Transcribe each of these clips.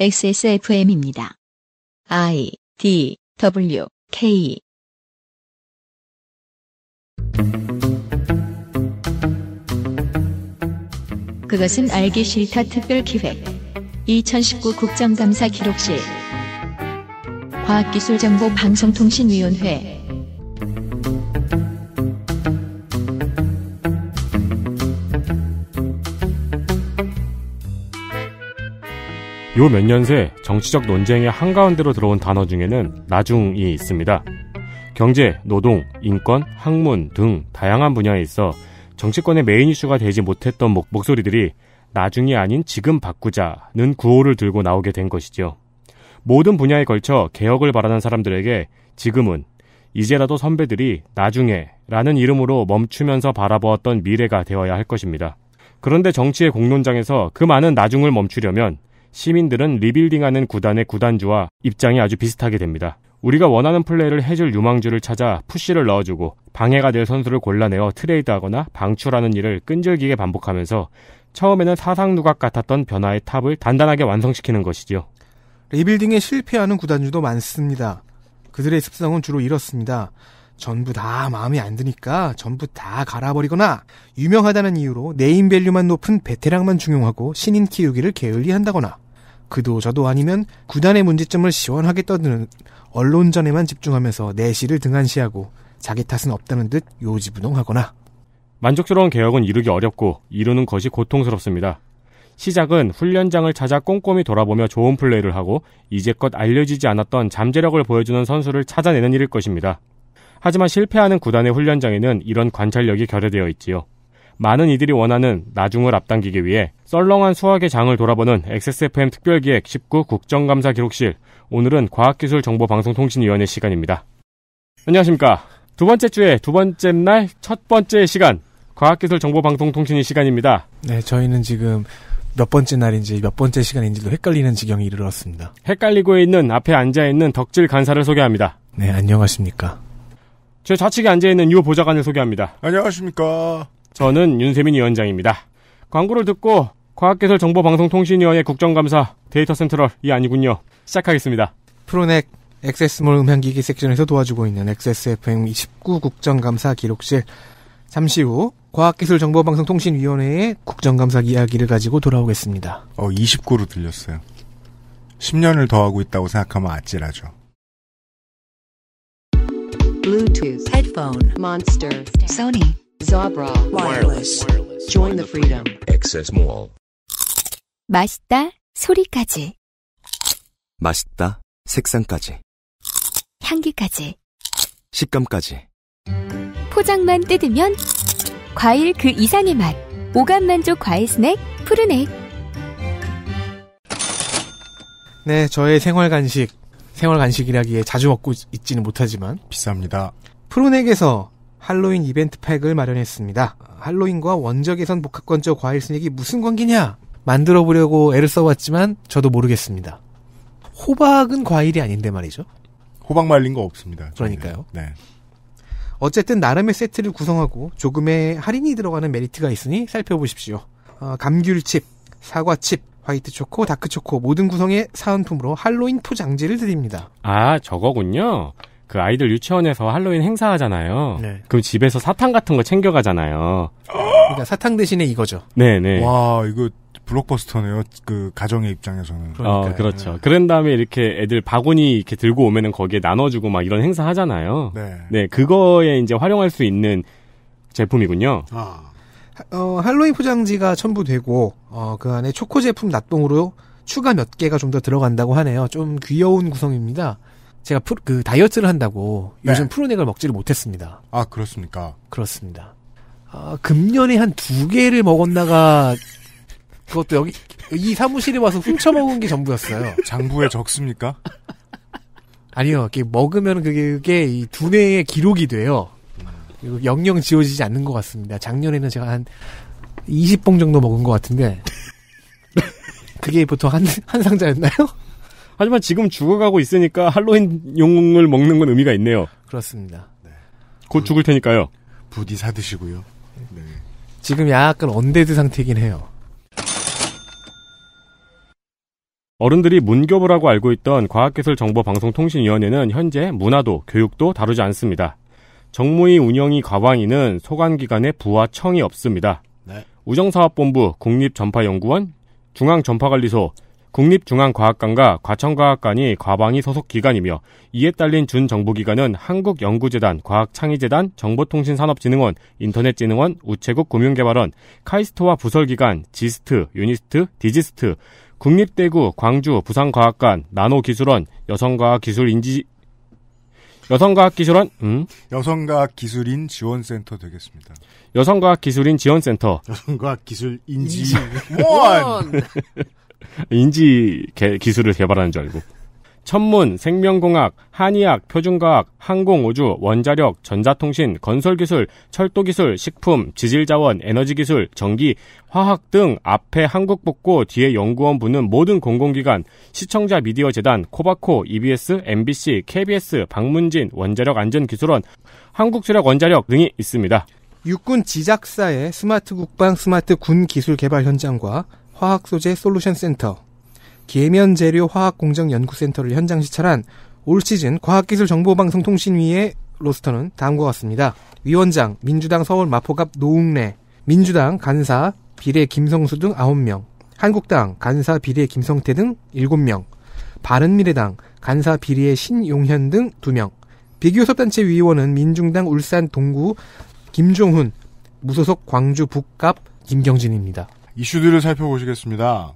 XSFM입니다. I D W K 그것은 알기 싫다 특별 기획 2019 국정감사 기록실 과학기술정보방송통신위원회 요몇년새 정치적 논쟁의 한가운데로 들어온 단어 중에는 나중이 있습니다. 경제, 노동, 인권, 학문 등 다양한 분야에 있어 정치권의 메인 이슈가 되지 못했던 목, 목소리들이 나중이 아닌 지금 바꾸자는 구호를 들고 나오게 된 것이죠. 모든 분야에 걸쳐 개혁을 바라는 사람들에게 지금은 이제라도 선배들이 나중에 라는 이름으로 멈추면서 바라보았던 미래가 되어야 할 것입니다. 그런데 정치의 공론장에서 그 많은 나중을 멈추려면 시민들은 리빌딩하는 구단의 구단주와 입장이 아주 비슷하게 됩니다. 우리가 원하는 플레이를 해줄 유망주를 찾아 푸쉬를 넣어주고 방해가 될 선수를 골라내어 트레이드하거나 방출하는 일을 끈질기게 반복하면서 처음에는 사상 누각 같았던 변화의 탑을 단단하게 완성시키는 것이지요. 리빌딩에 실패하는 구단주도 많습니다. 그들의 습성은 주로 이렇습니다. 전부 다 마음에 안 드니까 전부 다 갈아버리거나 유명하다는 이유로 네임밸류만 높은 베테랑만 중용하고 신인 키우기를 게을리한다거나 그도 저도 아니면 구단의 문제점을 시원하게 떠드는 언론전에만 집중하면서 내실을 등한시하고 자기 탓은 없다는 듯 요지부동하거나 만족스러운 개혁은 이루기 어렵고 이루는 것이 고통스럽습니다. 시작은 훈련장을 찾아 꼼꼼히 돌아보며 좋은 플레이를 하고 이제껏 알려지지 않았던 잠재력을 보여주는 선수를 찾아내는 일일 것입니다. 하지만 실패하는 구단의 훈련장에는 이런 관찰력이 결여되어 있지요. 많은 이들이 원하는 나중을 앞당기기 위해 썰렁한 수학의 장을 돌아보는 XSFM 특별기획 19 국정감사 기록실. 오늘은 과학기술정보방송통신위원회 시간입니다. 안녕하십니까. 두 번째 주에 두 번째 날 첫 번째 시간. 과학기술정보방송통신위 시간입니다. 네, 저희는 지금 몇 번째 날인지 몇 번째 시간인지도 헷갈리는 지경에 이르렀습니다. 헷갈리고 있는 앞에 앉아있는 덕질 간사를 소개합니다. 네, 안녕하십니까. 제 좌측에 앉아있는 유 보좌관을 소개합니다. 안녕하십니까. 저는 윤세민 위원장입니다. 광고를 듣고 과학기술 정보방송통신위원회 국정감사 데이터 센트럴 이 아니군요. 시작하겠습니다. 프로넥 엑세스몰 음향기기 섹션에서 도와주고 있는 XSFM 2 9 국정감사 기록실 잠시 후 과학기술정보방송통신위원회의 국정감사 이야기를 가지고 돌아오겠습니다. 어, 29로 들렸어요. 10년을 더 하고 있다고 생각하면 아찔하죠. Bluetooth, h e a Zabra Wireless. Join the freedom. Access Mall. 맛있다 소리까지 맛있다 색상까지 향기까지 식감까지 포장만 뜯으면 과일 그 이상의 맛 오감 만족 과일 스낵 푸르넥 네 저의 생활 간식 생활 간식이라기에 자주 먹고 있지는 못하지만 비쌉니다. 푸로넥에서 할로윈 이벤트 팩을 마련했습니다. 할로윈과 원적예선 복합건조 과일 스낵이 무슨 관계냐? 만들어 보려고 애를 써왔지만 저도 모르겠습니다. 호박은 과일이 아닌데 말이죠. 호박 말린 거 없습니다. 그러니까요. 네. 어쨌든 나름의 세트를 구성하고 조금의 할인이 들어가는 메리트가 있으니 살펴보십시오. 어, 감귤칩, 사과칩, 화이트 초코, 다크 초코 모든 구성의 사은품으로 할로윈 포장지를 드립니다. 아, 저거군요. 그 아이들 유치원에서 할로윈 행사하잖아요. 네. 그럼 집에서 사탕 같은 거 챙겨가잖아요. 그러니까 사탕 대신에 이거죠. 네네. 네. 와 이거 블록버스터네요. 그 가정의 입장에서는. 그러니까요. 어, 그렇죠. 네. 그런 다음에 이렇게 애들 바구니 이렇게 들고 오면은 거기에 나눠주고 막 이런 행사 하잖아요. 네. 네, 그거에 이제 활용할 수 있는 제품이군요. 아. 어, 할로윈 포장지가 첨부되고 어, 그 안에 초코 제품 납동으로 추가 몇 개가 좀 더 들어간다고 하네요. 좀 귀여운 구성입니다. 제가 프그 다이어트를 한다고 네. 요즘 프로넥을 먹지를 못했습니다. 아 그렇습니까? 그렇습니다. 아 금년에 한 두 개를 먹었나가 그것도 여기 이 사무실에 와서 훔쳐 먹은 게 전부였어요. 장부에 적습니까? 아니요, 이게 먹으면 그게, 그게 이 두뇌의 기록이 돼요. 그리고 영영 지워지지 않는 것 같습니다. 작년에는 제가 한 20봉 정도 먹은 것 같은데 그게 보통 한, 한 상자였나요? 하지만 지금 죽어가고 있으니까 할로윈 용을 먹는 건 의미가 있네요. 그렇습니다. 네. 곧 죽을 테니까요. 부디 사드시고요. 네. 지금 약간 언데드 상태긴 해요. 어른들이 문교부라고 알고 있던 과학기술정보방송통신위원회는 현재 문화도 교육도 다루지 않습니다. 정무위 운영이 과방위는 소관기관의 부와 청이 없습니다. 네. 우정사업본부, 국립전파연구원, 중앙전파관리소, 국립중앙과학관과 과천과학관이 과방위 소속 기관이며 이에 딸린 준정부기관은 한국연구재단, 과학창의재단, 정보통신산업진흥원, 인터넷진흥원, 우체국 금융개발원, 카이스트와 부설기관, 지스트, 유니스트, 디지스트, 국립대구, 광주, 부산과학관, 나노기술원, 여성과학기술인지 여성과학기술원, 음? 여성과학기술인 지원센터 되겠습니다. 여성과학기술인 지원센터. 여성과학기술인지. 원! 인지 개, 기술을 개발하는 줄 알고. 천문, 생명공학, 한의학, 표준과학, 항공, 우주, 원자력, 전자통신, 건설기술, 철도기술, 식품, 지질자원, 에너지기술, 전기, 화학 등 앞에 한국 복고 뒤에 연구원 부는 모든 공공기관, 시청자 미디어 재단, 코바코, EBS, MBC, KBS, 박문진, 원자력 안전기술원, 한국수력원자력 등이 있습니다. 육군 지작사의 스마트 국방, 스마트 군 기술 개발 현장과 화학소재 솔루션 센터, 계면재료 화학공정연구센터를 현장 시찰한 올 시즌 과학기술정보방송통신위의 로스터는 다음과 같습니다. 위원장, 민주당 서울 마포갑 노웅래, 민주당 간사, 비례 김성수 등 9명, 한국당 간사 비례 김성태 등 7명, 바른미래당 간사 비례 신용현 등 2명, 비교섭단체 위원은 민중당 울산 동구 김종훈, 무소속 광주 북갑 김경진입니다. 이슈들을 살펴보시겠습니다.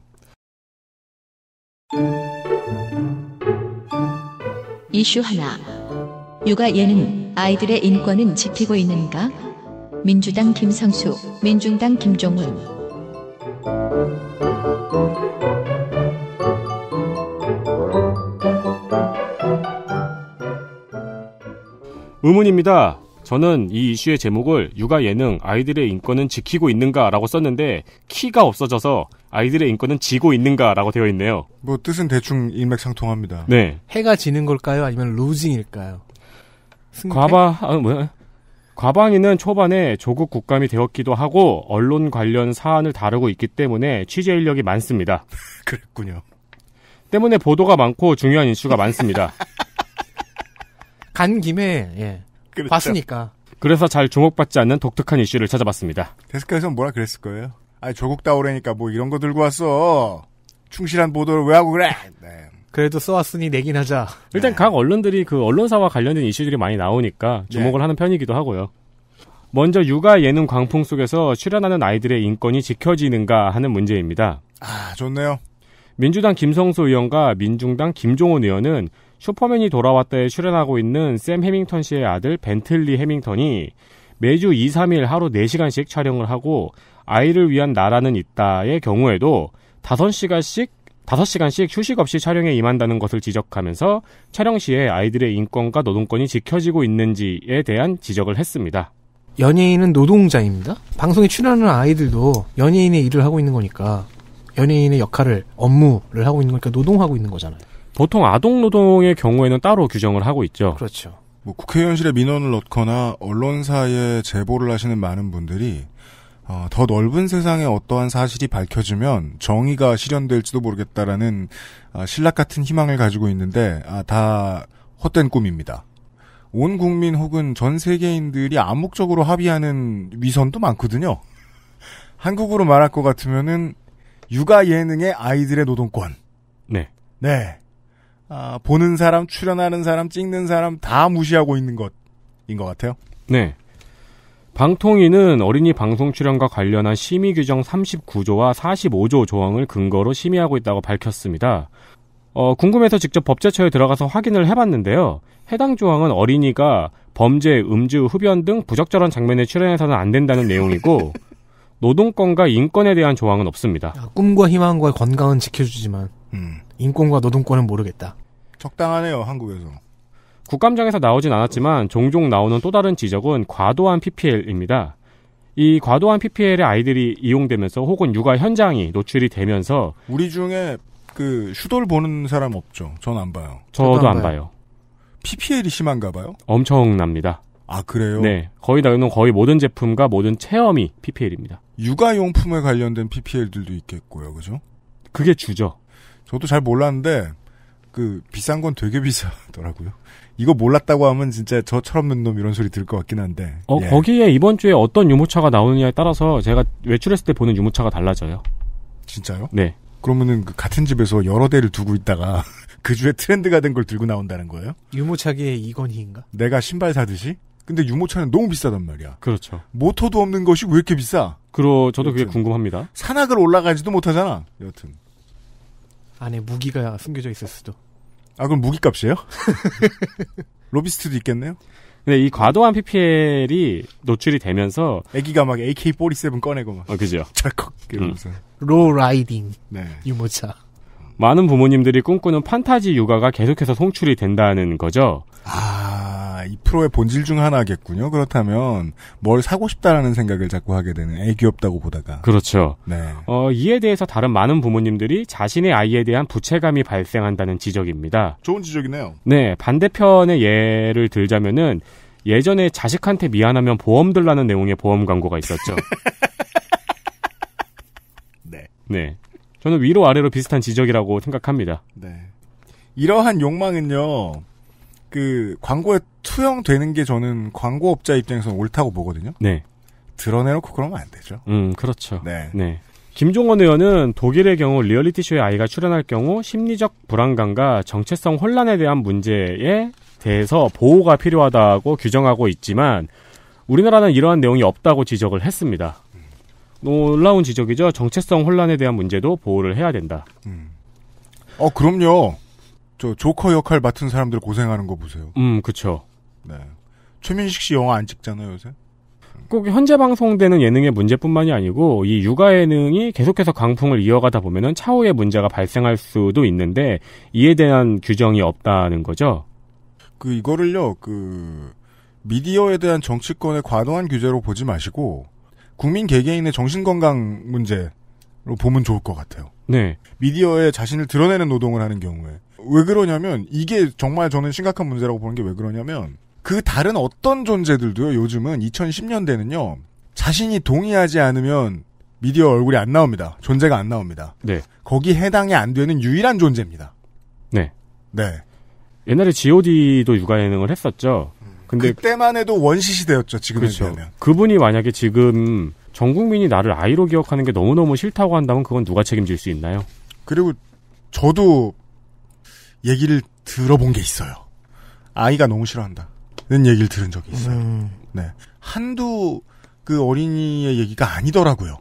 이슈 하나. 육아 예능 아이들의 인권은 지키고 있는가? 민주당 김상수, 민중당 김종훈. 의문입니다. 저는 이 이슈의 제목을 육아 예능 아이들의 인권은 지키고 있는가라고 썼는데 키가 없어져서 아이들의 인권은 지고 있는가라고 되어 있네요. 뭐 뜻은 대충 일맥상통합니다. 네. 해가 지는 걸까요? 아니면 루징일까요? 과바 아, 뭐야? 과방위는 초반에 조국 국감이 되었기도 하고 언론 관련 사안을 다루고 있기 때문에 취재 인력이 많습니다. 그랬군요. 때문에 보도가 많고 중요한 이슈가 많습니다. 간 김에 예. 그렇죠. 봤으니까. 그래서 잘 주목받지 않는 독특한 이슈를 찾아봤습니다. 데스크에서 뭐라 그랬을 거예요. 아 조국 다오래니까뭐 이런 거 들고 왔어. 충실한 보도를 왜 하고 그래? 네. 그래도 써왔으니 내긴 하자. 일단 네. 각 언론들이 그 언론사와 관련된 이슈들이 많이 나오니까 네. 주목을 네. 하는 편이기도 하고요. 먼저 육아 예능 광풍 속에서 출연하는 아이들의 인권이 지켜지는가 하는 문제입니다. 아, 좋네요. 민주당 김성수 의원과 민중당 김종원 의원은 슈퍼맨이 돌아왔다에 출연하고 있는 샘 해밍턴 씨의 아들 벤틀리 해밍턴이 매주 2, 3일 하루 4시간씩 촬영을 하고 아이를 위한 나라는 있다의 경우에도 5시간씩 5시간씩 휴식 없이 촬영에 임한다는 것을 지적하면서 촬영 시에 아이들의 인권과 노동권이 지켜지고 있는지에 대한 지적을 했습니다. 연예인은 노동자입니다. 방송에 출연하는 아이들도 연예인의 일을 하고 있는 거니까 연예인의 역할을 업무를 하고 있는 거니까 노동하고 있는 거잖아요. 보통 아동 노동의 경우에는 따로 규정을 하고 있죠. 그렇죠. 뭐 국회의원실에 민원을 넣거나 언론사에 제보를 하시는 많은 분들이 어, 더 넓은 세상에 어떠한 사실이 밝혀지면 정의가 실현될지도 모르겠다라는 아, 신락 같은 희망을 가지고 있는데 아, 다 헛된 꿈입니다. 온 국민 혹은 전 세계인들이 암묵적으로 합의하는 위선도 많거든요. 한국으로 말할 것 같으면은 육아 예능의 아이들의 노동권. 네. 네. 아, 보는 사람, 출연하는 사람, 찍는 사람 다 무시하고 있는 것인 것 같아요. 네. 방통위는 어린이 방송 출연과 관련한 심의 규정 39조와 45조 조항을 근거로 심의하고 있다고 밝혔습니다. 어, 궁금해서 직접 법제처에 들어가서 확인을 해봤는데요. 해당 조항은 어린이가 범죄, 음주, 흡연 등 부적절한 장면에 출연해서는 안 된다는 내용이고 노동권과 인권에 대한 조항은 없습니다. 꿈과 희망과 건강은 지켜주지만. 음. 인권과 노동권은 모르겠다. 적당하네요, 한국에서. 국감장에서 나오진 않았지만 종종 나오는 또 다른 지적은 과도한 PPL입니다. 이 과도한 PPL의 아이들이 이용되면서 혹은 육아 현장이 노출이 되면서 우리 중에 그 슈돌 보는 사람 없죠. 전 안 봐요. 저도, 저도 안, 안 봐요. 봐요. PPL이 심한가 봐요? 엄청납니다. 아 그래요? 네, 거의 다는 거의 모든 제품과 모든 체험이 PPL입니다. 육아용품에 관련된 PPL들도 있겠고요, 그죠? 그게 주죠. 저도 잘 몰랐는데 그 비싼 건 되게 비싸더라고요. 이거 몰랐다고 하면 진짜 저 철없는 놈 이런 소리 들 것 같긴 한데. 어 예. 거기에 이번 주에 어떤 유모차가 나오느냐에 따라서 제가 외출했을 때 보는 유모차가 달라져요. 진짜요? 네. 그러면은 그 같은 집에서 여러 대를 두고 있다가 그 주에 트렌드가 된 걸 들고 나온다는 거예요? 유모차계의 이건희인가? 내가 신발 사듯이? 근데 유모차는 너무 비싸단 말이야. 그렇죠. 모터도 없는 것이 왜 이렇게 비싸? 그러 저도 여튼. 그게 궁금합니다. 산악을 올라가지도 못하잖아. 여튼 안에 무기가 숨겨져 있을 수도. 아 그럼 무기 값이에요? 로비스트도 있겠네요. 근데 이 과도한 PPL이 노출이 되면서 애기가 막 AK47 꺼내고 막. 어 그죠. 철컥 이러면서. 음. 로라이딩. 네. 유모차. 많은 부모님들이 꿈꾸는 판타지 육아가 계속해서 송출이 된다는 거죠. 아. 이 프로의 본질 중 하나겠군요. 그렇다면 뭘 사고 싶다라는 생각을 자꾸 하게 되는 애기없다고 보다가. 그렇죠. 네. 어, 이에 대해서 다른 많은 부모님들이 자신의 아이에 대한 부채감이 발생한다는 지적입니다. 좋은 지적이네요. 네, 반대편의 예를 들자면은 예전에 자식한테 미안하면 보험 들라는 내용의 보험 광고가 있었죠. 네. 네. 저는 위로 아래로 비슷한 지적이라고 생각합니다. 네. 이러한 욕망은요. 그 광고에 투영되는 게 저는 광고업자 입장에서 옳다고 보거든요. 네. 드러내놓고 그러면 안 되죠. 음, 그렇죠. 네. 네. 김종원 의원은 독일의 경우 리얼리티쇼에 아이가 출연할 경우 심리적 불안감과 정체성 혼란에 대한 문제에 대해서 보호가 필요하다고 규정하고 있지만 우리나라는 이러한 내용이 없다고 지적을 했습니다. 음. 놀라운 지적이죠. 정체성 혼란에 대한 문제도 보호를 해야 된다. 음. 어, 그럼요. 저 조커 역할 맡은 사람들 고생하는 거 보세요. 음, 그렇죠. 네. 최민식 씨 영화 안 찍잖아요, 요새. 꼭 현재 방송되는 예능의 문제뿐만이 아니고 이 육아 예능이 계속해서 강풍을 이어가다 보면은 차후에 문제가 발생할 수도 있는데 이에 대한 규정이 없다는 거죠. 그 이거를요. 그 미디어에 대한 정치권의 과도한 규제로 보지 마시고 국민 개개인의 정신 건강 문제 로 보면 좋을 것 같아요. 네. 미디어에 자신을 드러내는 노동을 하는 경우에 왜 그러냐면 이게 정말 저는 심각한 문제라고 보는 게 왜 그러냐면 그 다른 어떤 존재들도요. 요즘은 2010년대는요. 자신이 동의하지 않으면 미디어 얼굴이 안 나옵니다. 존재가 안 나옵니다. 네. 거기 해당이 안 되는 유일한 존재입니다. 네. 네. 옛날에 G.O.D도 육아 예능을 했었죠. 근데 그때만 해도 원시 시대였죠. 지금에 그렇죠. 비하면. 그분이 만약에 지금 전 국민이 나를 아이로 기억하는 게 너무너무 싫다고 한다면 그건 누가 책임질 수 있나요? 그리고 저도 얘기를 들어본 게 있어요. 아이가 너무 싫어한다. 는 얘기를 들은 적이 있어요. 음. 네. 한두 그 어린이의 얘기가 아니더라고요.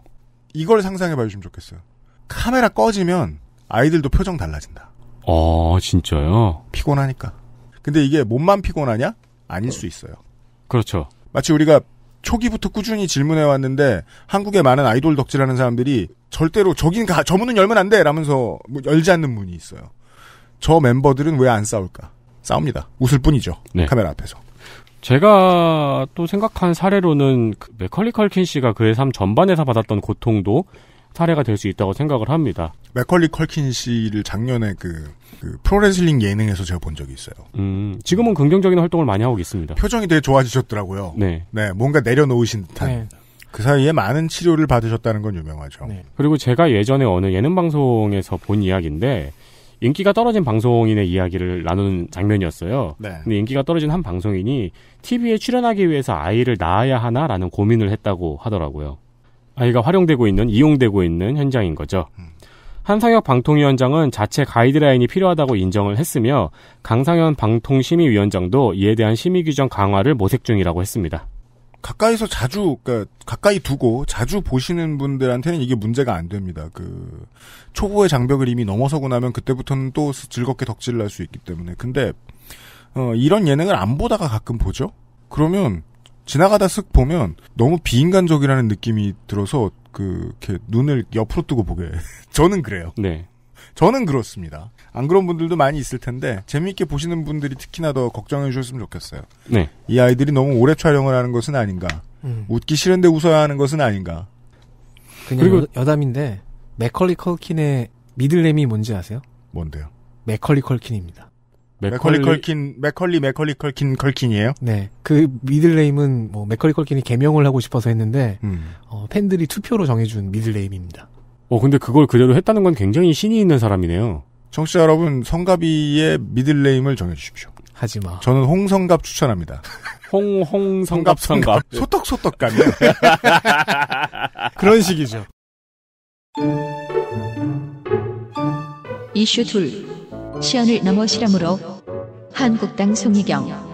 이걸 상상해 봐 주시면 좋겠어요. 카메라 꺼지면 아이들도 표정 달라진다. 어, 진짜요? 피곤하니까. 근데 이게 몸만 피곤하냐? 아닐 수 있어요. 그렇죠. 마치 우리가 초기부터 꾸준히 질문해 왔는데 한국의 많은 아이돌 덕질하는 사람들이 절대로 저긴 가, 저 문은 열면 안 돼! 라면서 뭐 열지 않는 문이 있어요. 저 멤버들은 왜 안 싸울까? 싸웁니다. 웃을 뿐이죠. 네. 카메라 앞에서. 제가 또 생각한 사례로는 그 메컬리 컬킨 씨가 그의 삶 전반에서 받았던 고통도 사례가 될 수 있다고 생각을 합니다. 맥컬리 컬킨 씨를 작년에 그, 그 프로레슬링 예능에서 제가 본 적이 있어요. 음, 지금은 긍정적인 활동을 많이 하고 있습니다 표정이 되게 좋아지셨더라고요. 네. 네, 뭔가 내려놓으신 듯한. 네. 그 사이에 많은 치료를 받으셨다는 건 유명하죠. 네. 그리고 제가 예전에 어느 예능 방송에서 본 이야기인데 인기가 떨어진 방송인의 이야기를 나누는 장면이었어요. 네. 근데 인기가 떨어진 한 방송인이 TV에 출연하기 위해서 아이를 낳아야 하나라는 고민을 했다고 하더라고요. 아이가 활용되고 있는 이용되고 있는 현장인 거죠. 음. 한상혁 방통위원장은 자체 가이드라인이 필요하다고 인정을 했으며 강상현 방통심의위원장도 이에 대한 심의 규정 강화를 모색 중이라고 했습니다. 가까이서 자주 그러니까 가까이 두고 자주 보시는 분들한테는 이게 문제가 안 됩니다. 그 초보의 장벽을 이미 넘어서고 나면 그때부터는 또 즐겁게 덕질을 할 수 있기 때문에. 근데 어, 이런 예능을 안 보다가 가끔 보죠. 그러면 지나가다 쓱 보면 너무 비인간적이라는 느낌이 들어서 그 이렇게 눈을 옆으로 뜨고 보게. 저는 그래요. 네. 저는 그렇습니다. 안 그런 분들도 많이 있을 텐데 재미있게 보시는 분들이 특히나 더 걱정해 주셨으면 좋겠어요. 네. 이 아이들이 너무 오래 촬영을 하는 것은 아닌가. 음. 웃기 싫은데 웃어야 하는 것은 아닌가. 그냥 그리고 여, 담인데 맥컬리 컬킨의 미들네임이 뭔지 아세요? 뭔데요? 맥컬리 컬킨입니다. 맥컬리, 컬킨 맥컬리 맥컬리 컬킨 컬킨이에요? 네. 그 미들네임은 뭐 맥컬리 컬킨이 개명을 하고 싶어서 했는데 음. 어, 팬들이 투표로 정해준 미들네임입니다. 어 근데 그걸 그대로 했다는 건 굉장히 신이 있는 사람이네요. 청취자 여러분 성가비의 미들네임을 정해주십시오. 하지마. 저는 홍성갑 추천합니다. 홍홍 성갑 성갑. 소떡 소떡 감네 그런 식이죠. 이슈 둘. 시연을 넘어 실험으로 한국당 송희경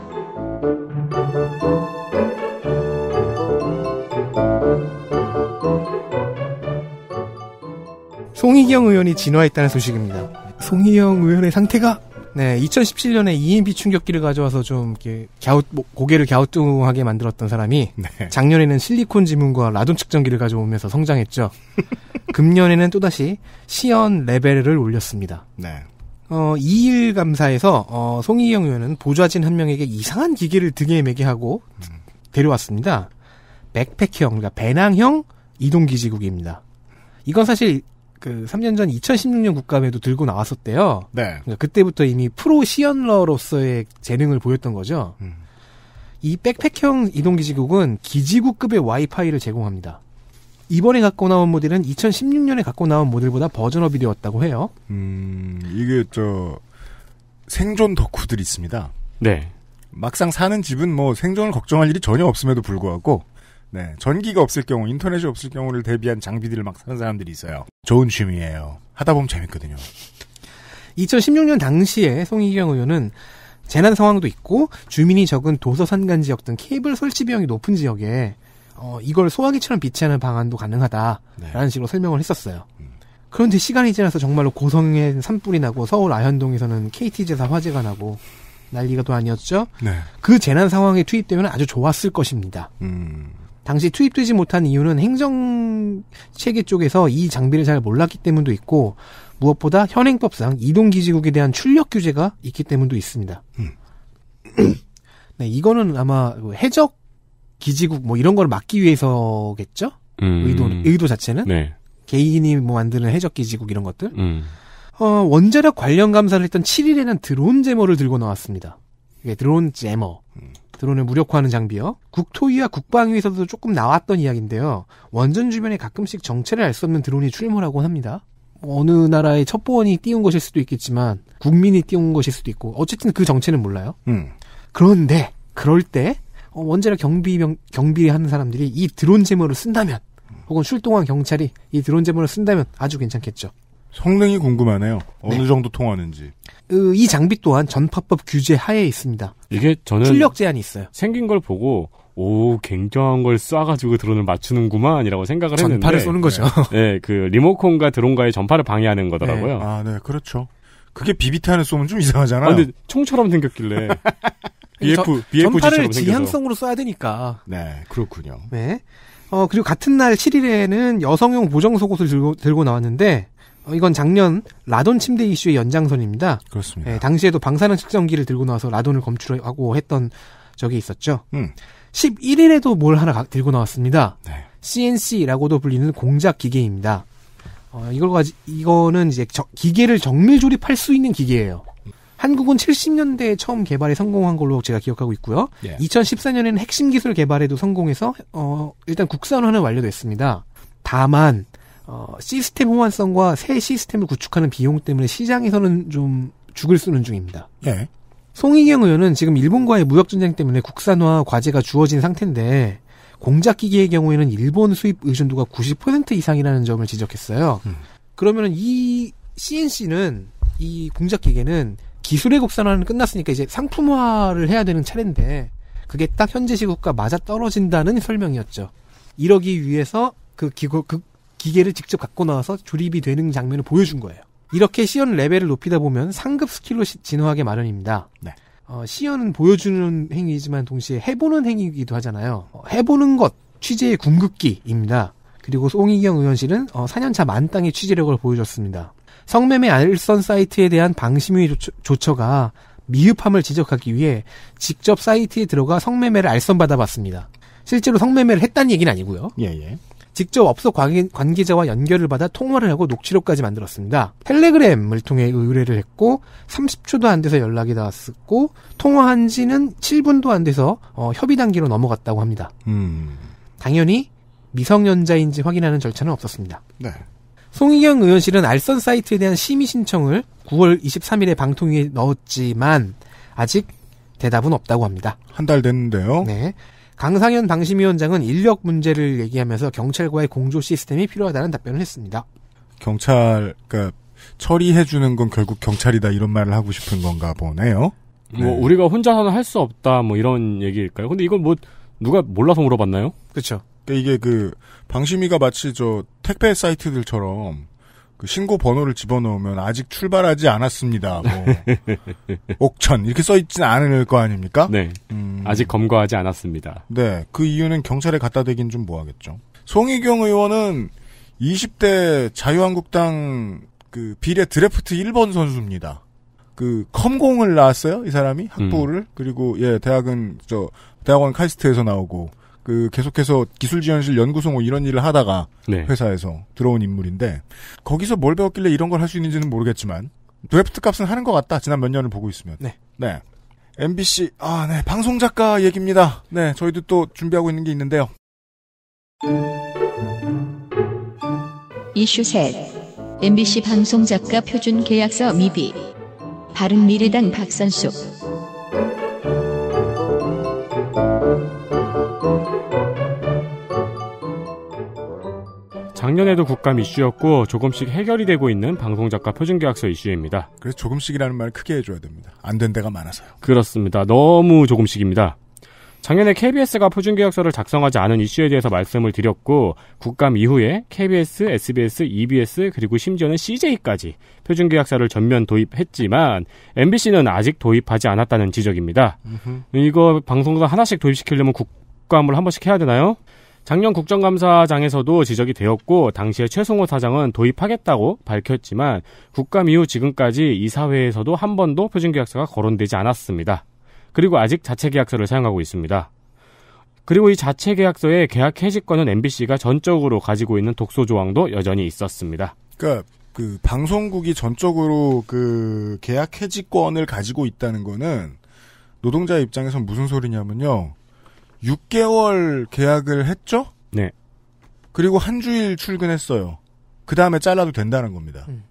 송희경 의원이 진화했다는 소식입니다. 송희경 의원의 상태가 네, 2017년에 2인 비 충격기를 가져와서 좀 이렇게 갸웃 뭐, 고개를 갸우뚱하게 만들었던 사람이 네. 작년에는 실리콘 지문과 라돈 측정기를 가져오면서 성장했죠. 금년에는 또다시 시연 레벨을 올렸습니다. 네. 어, 2일 감사에서 어, 송희영 의원은 보좌진 한 명에게 이상한 기계를 등에 매게 하고 음. 데려왔습니다. 백팩형, 그러니까 배낭형 이동기지국입니다. 이건 사실 그 3년 전 2016년 국감에도 들고 나왔었대요. 네. 그러니까 그때부터 이미 프로 시연러로서의 재능을 보였던 거죠. 음. 이 백팩형 이동기지국은 기지국급의 와이파이를 제공합니다. 이번에 갖고 나온 모델은 2016년에 갖고 나온 모델보다 버전업이 되었다고 해요. 음, 이게 저 생존 덕후들이 있습니다. 네. 막상 사는 집은 뭐 생존을 걱정할 일이 전혀 없음에도 불구하고 네, 전기가 없을 경우, 인터넷이 없을 경우를 대비한 장비들을 막 사는 사람들이 있어요. 좋은 취미예요. 하다 보면 재밌거든요. 2016년 당시에 송희경 의원은 재난 상황도 있고 주민이 적은 도서산간 지역 등 케이블 설치 비용이 높은 지역에 어, 이걸 소화기처럼 비치하는 방안도 가능하다라는 네. 식으로 설명을 했었어요. 음. 그런데 시간이 지나서 정말로 고성에 산불이 나고 서울 아현동에서는 KT 제사 화재가 나고 난리가 또 아니었죠. 네. 그 재난 상황에 투입되면 아주 좋았을 것입니다. 음. 당시 투입되지 못한 이유는 행정 체계 쪽에서 이 장비를 잘 몰랐기 때문도 있고 무엇보다 현행법상 이동기지국에 대한 출력 규제가 있기 때문도 있습니다. 음. 네, 이거는 아마 그 해적 기지국 뭐 이런 걸 막기 위해서겠죠? 음. 의도 의도 자체는 네. 개인이 뭐 만드는 해적 기지국 이런 것들. 음. 어, 원자력 관련 감사를 했던 7일에는 드론 제머를 들고 나왔습니다. 이게 드론 제머. 드론을 무력화하는 장비요. 국토위와 국방위에서도 조금 나왔던 이야기인데요. 원전 주변에 가끔씩 정체를 알 수 없는 드론이 출몰하곤 합니다. 뭐 어느 나라의 첩보원이 띄운 것일 수도 있겠지만 국민이 띄운 것일 수도 있고 어쨌든 그 정체는 몰라요. 음. 그런데 그럴 때 어, 원자력 경비 경비하는 사람들이 이 드론 제모를 쓴다면 혹은 출동한 경찰이 이 드론 제모를 쓴다면 아주 괜찮겠죠. 성능이 궁금하네요. 어느 네. 정도 통하는지. 으, 이 장비 또한 전파법 규제 하에 있습니다. 이게 저는 출력 제한이 있어요. 생긴 걸 보고 오 굉장한 걸 쏴가지고 드론을 맞추는구만이라고 생각을 전파를 했는데 전파를 쏘는 거죠. 네. 네, 그 리모컨과 드론과의 전파를 방해하는 거더라고요. 네. 아, 네, 그렇죠. 그게 비비탄을 쏘면 좀 이상하잖아. 아, 근데 총처럼 생겼길래 BF, BF 전파를 지향성으로 써야 되니까. 네, 그렇군요. 네. 어, 그리고 같은 날 7일에는 여성용 보정 속옷을 들고, 들고 나왔는데, 어, 이건 작년 라돈 침대 이슈의 연장선입니다. 그렇습니다. 예, 당시에도 방사능 측정기를 들고 나와서 라돈을 검출하고 했던 적이 있었죠. 음. 11일에도 뭘 하나 가, 들고 나왔습니다. 네. CNC라고도 불리는 공작 기계입니다. 어, 이걸 가지, 이거는 이제 저, 기계를 정밀 조립할 수 있는 기계예요. 한국은 70년대에 처음 개발에 성공한 걸로 제가 기억하고 있고요. 예. 2014년에는 핵심 기술 개발에도 성공해서 어, 일단 국산화는 완료됐습니다. 다만 어, 시스템 호환성과 새 시스템을 구축하는 비용 때문에 시장에서는 좀 죽을 쓰는 중입니다. 예. 송희경 의원은 지금 일본과의 무역 전쟁 때문에 국산화 과제가 주어진 상태인데 공작 기기의 경우에는 일본 수입 의존도가 90% 이상이라는 점을 지적했어요. 음. 그러면 이 CNC는 이 공작 기계는 기술의 국산화는 끝났으니까 이제 상품화를 해야 되는 차례인데 그게 딱 현재 시국과 맞아 떨어진다는 설명이었죠. 이러기 위해서 그, 기구, 그 기계를 직접 갖고 나와서 조립이 되는 장면을 보여준 거예요. 이렇게 시연 레벨을 높이다 보면 상급 스킬로 시, 진화하게 마련입니다. 네. 어, 시연은 보여주는 행위이지만 동시에 해보는 행위이기도 하잖아요. 어, 해보는 것 취재의 궁극기입니다. 그리고 송희경 의원실은 어, 4년차 만땅의 취재력을 보여줬습니다. 성매매 알선 사이트에 대한 방심위 조처, 가 미흡함을 지적하기 위해 직접 사이트에 들어가 성매매를 알선받아봤습니다. 실제로 성매매를 했다는 얘기는 아니고요. 예, 예. 직접 업소 관계, 자와 연결을 받아 통화를 하고 녹취록까지 만들었습니다. 텔레그램을 통해 의뢰를 했고 30초도 안 돼서 연락이 나왔었고 통화한 지는 7분도 안 돼서 어, 협의 단계로 넘어갔다고 합니다. 음. 당연히 미성년자인지 확인하는 절차는 없었습니다. 네. 송희경 의원실은 알선 사이트에 대한 심의 신청을 9월 23일에 방통위에 넣었지만 아직 대답은 없다고 합니다. 한 달 됐는데요. 네. 강상현 방심위원장은 인력 문제를 얘기하면서 경찰과의 공조 시스템이 필요하다는 답변을 했습니다. 경찰, 그러니까 처리해주는 건 결국 경찰이다 이런 말을 하고 싶은 건가 보네요. 뭐 네. 뭐 우리가 혼자서는 할 수 없다 뭐 이런 얘기일까요? 근데 이건 뭐 누가 몰라서 물어봤나요? 그렇죠. 근데 그러니까 이게 그 방심위가 마치 저 택배 사이트들처럼 그 신고 번호를 집어넣으면 아직 출발하지 않았습니다. 뭐 옥천 이렇게 써 있진 않을 거 아닙니까? 네. 음... 아직 검거하지 않았습니다. 네. 그 이유는 경찰에 갖다 대긴 좀 뭐하겠죠. 송희경 의원은 20대 자유한국당 그 비례 드래프트 1번 선수입니다. 그 컴공을 나왔어요 이 사람이 학부를 음. 그리고 예 대학은 저 대학원 카이스트에서 나오고 그 계속해서 기술지원실 연구소 뭐 이런 일을 하다가 네. 회사에서 들어온 인물인데 거기서 뭘 배웠길래 이런 걸 할 수 있는지는 모르겠지만 드래프트 값은 하는 것 같다. 지난 몇 년을 보고 있으면. 네. 네. MBC 아, 네. 방송 작가 얘기입니다. 네. 저희도 또 준비하고 있는 게 있는데요. 이슈 셋. MBC 방송 작가 표준 계약서 미비. 바른미래당 박선숙. 작년에도 국감 이슈였고 조금씩 해결이 되고 있는 방송작가 표준계약서 이슈입니다. 그래서 조금씩이라는 말 크게 해줘야 됩니다. 안 된 데가 많아서요. 그렇습니다. 너무 조금씩입니다. 작년에 KBS가 표준계약서를 작성하지 않은 이슈에 대해서 말씀을 드렸고 국감 이후에 KBS, SBS, EBS 그리고 심지어는 CJ까지 표준계약서를 전면 도입했지만 MBC는 아직 도입하지 않았다는 지적입니다. 으흠. 이거 방송사 하나씩 도입시키려면 국감을 한 번씩 해야 되나요? 작년 국정감사장에서도 지적이 되었고 당시에 최송호 사장은 도입하겠다고 밝혔지만 국감 이후 지금까지 이사회에서도 한 번도 표준계약서가 거론되지 않았습니다. 그리고 아직 자체 계약서를 사용하고 있습니다. 그리고 이 자체 계약서에 계약 해지권은 MBC가 전적으로 가지고 있는 독소 조항도 여전히 있었습니다. 그러니까 그 방송국이 전적으로 그 계약 해지권을 가지고 있다는 거는 노동자 입장에선 무슨 소리냐면요. 6개월 계약을 했죠? 네. 그리고 한 주일 출근했어요. 그 다음에 잘라도 된다는 겁니다. 음.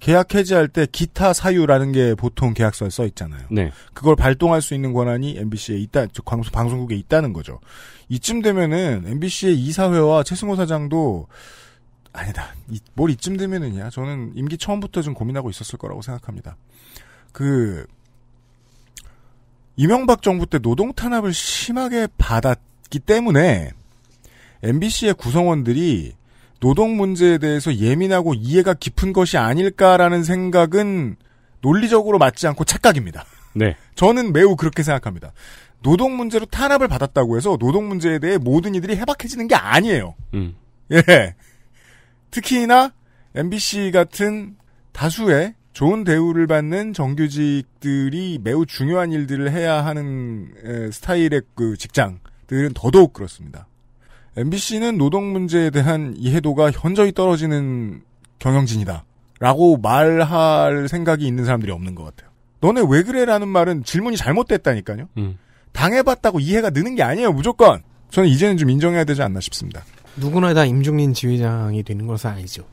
계약 해지할 때 기타 사유라는 게 보통 계약서에 써 있잖아요. 네. 그걸 발동할 수 있는 권한이 MBC에 있다, 즉 방송, 방송국에 있다는 거죠. 이쯤 되면은 MBC의 이사회와 최승호 사장도 아니다. 이, 뭘 이쯤 되면은요 저는 임기 처음부터 좀 고민하고 있었을 거라고 생각합니다. 그 이명박 정부 때 노동 탄압을 심하게 받았기 때문에 MBC의 구성원들이 노동 문제에 대해서 예민하고 이해가 깊은 것이 아닐까라는 생각은 논리적으로 맞지 않고 착각입니다. 네. 저는 매우 그렇게 생각합니다. 노동 문제로 탄압을 받았다고 해서 노동 문제에 대해 모든 이들이 해박해지는 게 아니에요. 음. 예. 특히나 MBC 같은 다수의 좋은 대우를 받는 정규직들이 매우 중요한 일들을 해야 하는 스타일의 그 직장들은 더더욱 그렇습니다. MBC는 노동 문제에 대한 이해도가 현저히 떨어지는 경영진이다. 라고 말할 생각이 있는 사람들이 없는 것 같아요. 너네 왜 그래? 라는 말은 질문이 잘못됐다니까요. 음. 당해봤다고 이해가 느는 게 아니에요, 무조건. 저는 이제는 좀 인정해야 되지 않나 싶습니다. 누구나 다임종민 지휘장이 되는 것은 아니죠.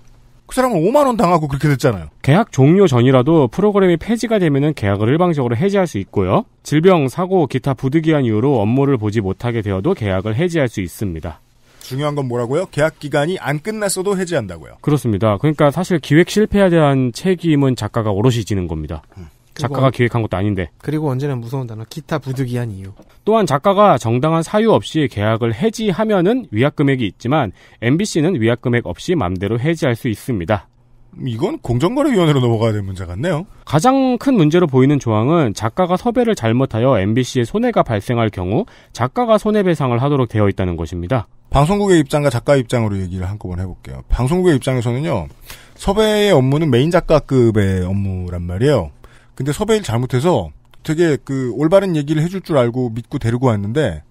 그 사람은 5만 원 당하고 그렇게 됐잖아요. 계약 종료 전이라도 프로그램이 폐지가 되면은 계약을 일방적으로 해지할 수 있고요. 질병, 사고, 기타 부득이한 이유로 업무를 보지 못하게 되어도 계약을 해지할 수 있습니다. 중요한 건 뭐라고요? 계약 기간이 안 끝났어도 해지한다고요. 그렇습니다. 그러니까 사실 기획 실패에 대한 책임은 작가가 오롯이 지는 겁니다. 음. 작가가 기획한 것도 아닌데. 그리고 언제나 무서운 단어 기타 부득이한 이유. 또한 작가가 정당한 사유 없이 계약을 해지하면은 위약 금액이 있지만 MBC는 위약 금액 없이 맘대로 해지할 수 있습니다. 이건 공정거래위원회로 넘어가야 될 문제 같네요. 가장 큰 문제로 보이는 조항은 작가가 섭외를 잘못하여 MBC에 손해가 발생할 경우 작가가 손해배상을 하도록 되어 있다는 것입니다. 방송국의 입장과 작가 입장으로 얘기를 한꺼번에 해볼게요. 방송국의 입장에서는요, 섭외의 업무는 메인 작가급의 업무란 말이에요. 근데 섭외를 잘못해서 되게 그 올바른 얘기를 해줄 줄 알고 믿고 데리고 왔는데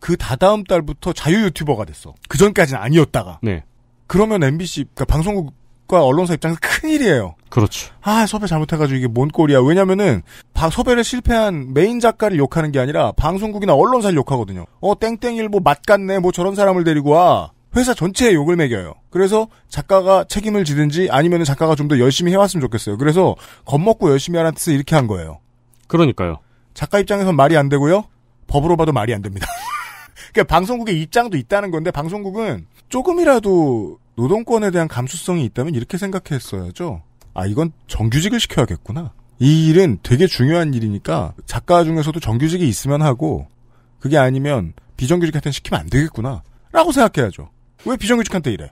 그 다다음 달부터 자유 유튜버가 됐어. 그 전까지는 아니었다가. 네. 그러면 MBC 그러니까 방송국과 언론사 입장에서 큰 일이에요. 그렇죠. 아 섭외 잘못해가지고 이게 뭔 꼴이야? 왜냐면은 바, 섭외를 실패한 메인 작가를 욕하는 게 아니라 방송국이나 언론사를 욕하거든요. 어 땡땡일보 맛 같네. 뭐 저런 사람을 데리고 와. 회사 전체에 욕을 매여요 그래서 작가가 책임을 지든지 아니면 작가가 좀 더 열심히 해왔으면 좋겠어요. 그래서 겁먹고 열심히 하라는 뜻을 이렇게 한 거예요. 그러니까요. 작가 입장에선 말이 안 되고요. 법으로 봐도 말이 안 됩니다. 그러니까 방송국의 입장도 있다는 건데 방송국은 조금이라도 노동권에 대한 감수성이 있다면 이렇게 생각했어야죠. 아 이건 정규직을 시켜야겠구나. 이 일은 되게 중요한 일이니까 작가 중에서도 정규직이 있으면 하고 그게 아니면 비정규직한테 시키면 안 되겠구나. 라고 생각해야죠. 왜 비정규직한테 이래?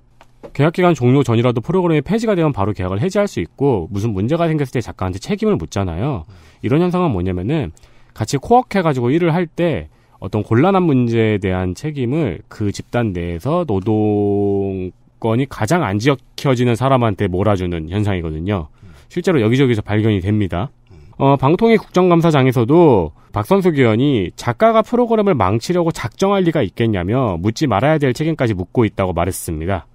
계약 기간 종료 전이라도 프로그램이 폐지가 되면 바로 계약을 해지할 수 있고 무슨 문제가 생겼을 때 작가한테 책임을 묻잖아요. 이런 현상은 뭐냐면은 같이 코어해 가지고 일을 할 때 어떤 곤란한 문제에 대한 책임을 그 집단 내에서 노동권이 가장 안 지켜지는 사람한테 몰아주는 현상이거든요. 실제로 여기저기서 발견이 됩니다. 어, 방통위 국정감사장에서도 박선수 의원이 작가가 프로그램을 망치려고 작정할 리가 있겠냐며 묻지 말아야 될 책임까지 묻고 있다고 말했습니다.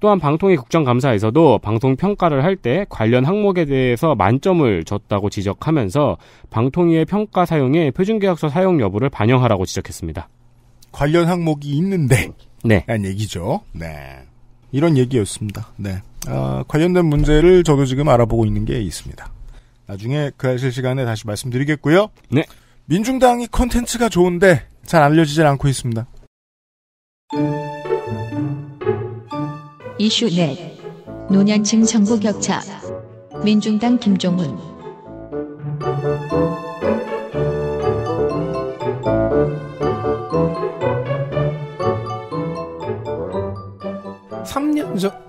또한 방통위 국정감사에서도 방송 평가를 할 때 관련 항목에 대해서 만점을 줬다고 지적하면서 방통위의 평가 사용에 표준계약서 사용 여부를 반영하라고 지적했습니다. 관련 항목이 있는데, 네, 란 얘기죠. 네, 이런 얘기였습니다. 네, 아, 관련된 문제를 저도 지금 알아보고 있는 게 있습니다. 나중에 그 하실 시간에 다시 말씀드리겠고요. 네. 민중당이 컨텐츠가 좋은데 잘 알려지질 않고 있습니다. 이슈 넷. 노년층 정보 격차. 민중당 김종훈. 3년전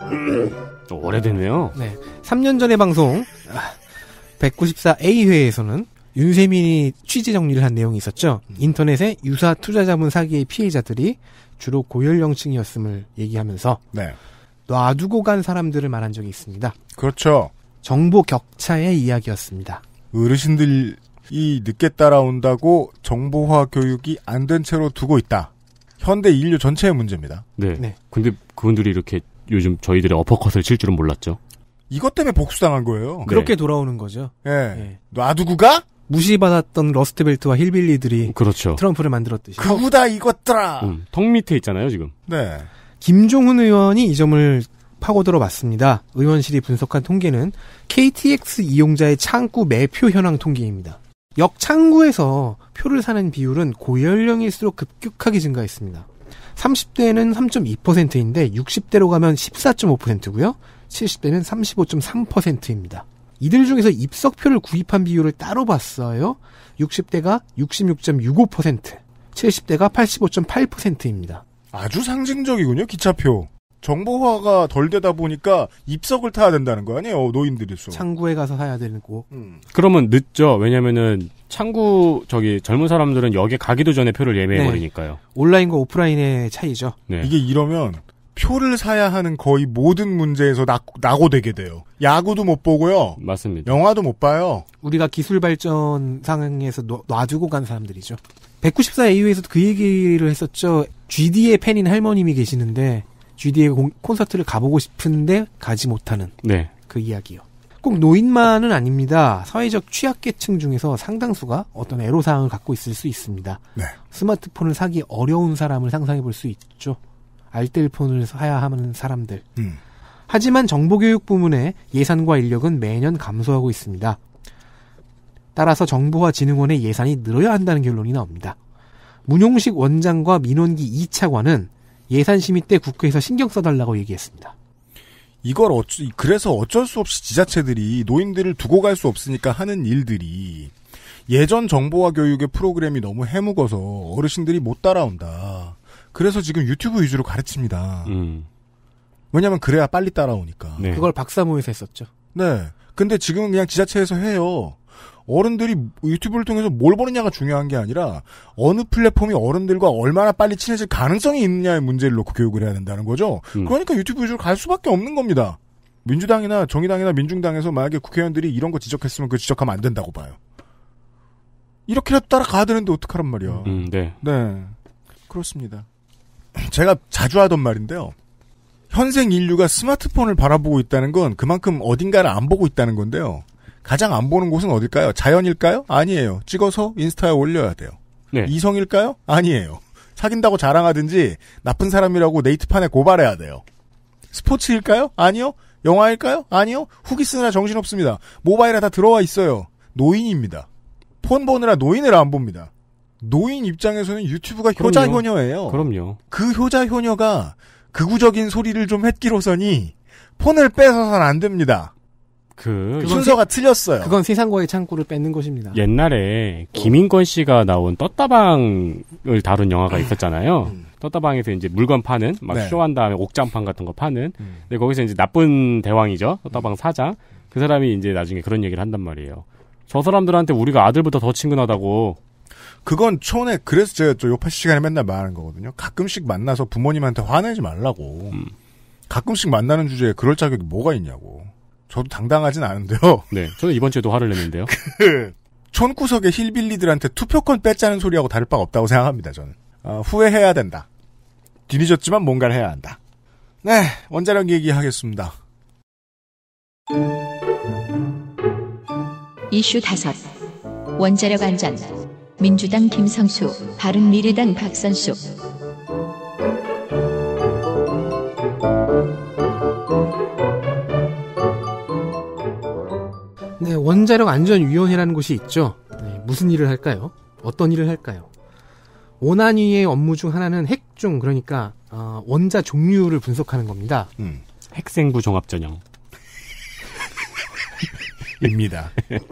오래됐네요. 네. 3년 전의 방송 194A 회에서는 윤세민이 취재 정리를 한 내용이 있었죠. 음. 인터넷에 유사 투자자문 사기의 피해자들이 주로 고연령층이었음을 얘기하면서 네. 놔두고 간 사람들을 말한 적이 있습니다. 그렇죠. 정보 격차의 이야기였습니다. 어르신들이 늦게 따라온다고 정보화 교육이 안 된 채로 두고 있다. 현대 인류 전체의 문제입니다. 네. 네. 근데 그분들이 이렇게 요즘 저희들의 어퍼컷을 칠 줄은 몰랐죠. 이것 때문에 복수당한 거예요. 네. 그렇게 돌아오는 거죠. 예. 예. 놔두고가 무시받았던 러스트벨트와 힐빌리들이 그렇죠. 트럼프를 만들었듯이. 그구다 이것들아. 음, 턱 밑에 있잖아요 지금. 네. 김종훈 의원이 이 점을 파고들어 봤습니다. 의원실이 분석한 통계는 KTX 이용자의 창구 매표 현황 통계입니다. 역창구에서 표를 사는 비율은 고연령일수록 급격하게 증가했습니다. 30대에는 3.2%인데 60대로 가면 14.5%고요. 70대는 35.3%입니다. 이들 중에서 입석표를 구입한 비율을 따로 봤어요. 60대가 66.65%, 70대가 85.8%입니다. 아주 상징적이군요, 기차표. 정보화가 덜 되다 보니까 입석을 타야 된다는 거 아니에요, 노인들이수록 창구에 가서 사야 되는 거. 음. 그러면 늦죠. 왜냐면은 창구 저기 젊은 사람들은 역에 가기도 전에 표를 예매해 버리니까요. 네. 온라인과 오프라인의 차이죠. 네. 이게 이러면 표를 사야 하는 거의 모든 문제에서 낙, 낙오되게 돼요. 야구도 못 보고요. 맞습니다. 영화도 못 봐요. 우리가 기술 발전 상황에서 놔두고 간 사람들이죠. 194 AU에서도 그 얘기를 했었죠. GD의 팬인 할머님이 계시는데 GD의 공, 콘서트를 가보고 싶은데 가지 못하는 네. 그 이야기요. 꼭 노인만은 아닙니다. 사회적 취약계층 중에서 상당수가 어떤 애로사항을 갖고 있을 수 있습니다. 네. 스마트폰을 사기 어려운 사람을 상상해 볼 수 있죠. 알뜰폰을 사야 하는 사람들. 음. 하지만 정보교육 부문의 예산과 인력은 매년 감소하고 있습니다. 따라서 정부와 진흥원의 예산이 늘어야 한다는 결론이 나옵니다. 문용식 원장과 민원기 2차관은 예산 심의 때 국회에서 신경 써달라고 얘기했습니다. 이걸 어찌 그래서 어쩔 수 없이 지자체들이 노인들을 두고 갈 수 없으니까 하는 일들이 예전 정보화 교육의 프로그램이 너무 해묵어서 어르신들이 못 따라온다. 그래서 지금 유튜브 위주로 가르칩니다. 음. 왜냐면 그래야 빨리 따라오니까. 네. 그걸 박사 모에서 했었죠. 네. 근데 지금은 그냥 지자체에서 해요. 어른들이 유튜브를 통해서 뭘 보느냐가 중요한 게 아니라 어느 플랫폼이 어른들과 얼마나 빨리 친해질 가능성이 있느냐의 문제를 놓고 교육을 해야 된다는 거죠. 음. 그러니까 유튜브 위주로 갈 수밖에 없는 겁니다. 민주당이나 정의당이나 민중당에서 만약에 국회의원들이 이런 거 지적했으면 그 지적하면 안 된다고 봐요. 이렇게라도 따라가야 되는데 어떡하란 말이야. 음, 네. 네. 그렇습니다. 제가 자주 하던 말인데요. 현생 인류가 스마트폰을 바라보고 있다는 건 그만큼 어딘가를 안 보고 있다는 건데요. 가장 안 보는 곳은 어딜까요? 자연일까요? 아니에요. 찍어서 인스타에 올려야 돼요. 네. 이성일까요? 아니에요. 사귄다고 자랑하든지 나쁜 사람이라고 네이트판에 고발해야 돼요. 스포츠일까요? 아니요. 영화일까요? 아니요. 후기 쓰느라 정신없습니다. 모바일에 다 들어와 있어요. 노인입니다. 폰 보느라 노인을 안 봅니다. 노인 입장에서는 유튜브가 효자 효녀예요. 그럼요. 그 효자 효녀가 극우적인 그 소리를 좀 했기로서니 폰을 빼서는안 됩니다. 그 순서가 세, 틀렸어요. 그건 세상과의 창구를 뺏는 것입니다. 옛날에 김인권 씨가 나온 떴다방을 다룬 영화가 있었잖아요. 음. 떴다방에서 이제 물건 파는 막 네. 쇼한 다음에 옥장판 같은 거 파는. 음. 근데 거기서 이제 나쁜 대왕이죠. 떴다방 음. 사장. 그 사람이 이제 나중에 그런 얘기를 한단 말이에요. 저 사람들한테 우리가 아들보다 더 친근하다고 그건 처음에 그래서 제가 또 요파 시간에 맨날 말하는 거거든요. 가끔씩 만나서 부모님한테 화내지 말라고. 음. 가끔씩 만나는 주제에 그럴 자격이 뭐가 있냐고. 저도 당당하진 않은데요. 네, 저는 이번 주에도 화를 냈는데요. 그 촌구석의 힐빌리들한테 투표권 뺏자는 소리하고 다를 바가 없다고 생각합니다. 저는 어, 후회해야 된다. 뒤늦었지만 뭔가를 해야 한다. 네, 원자력 얘기하겠습니다. 이슈 5. 원자력 안전. 민주당 김상수, 바른미래당 박선수 네, 원자력 안전위원회라는 곳이 있죠. 네, 무슨 일을 할까요? 어떤 일을 할까요? 원안위의 업무 중 하나는 핵종 그러니까 어, 원자 종류를 분석하는 겁니다. 음. 핵생부 종합전형. 입니다.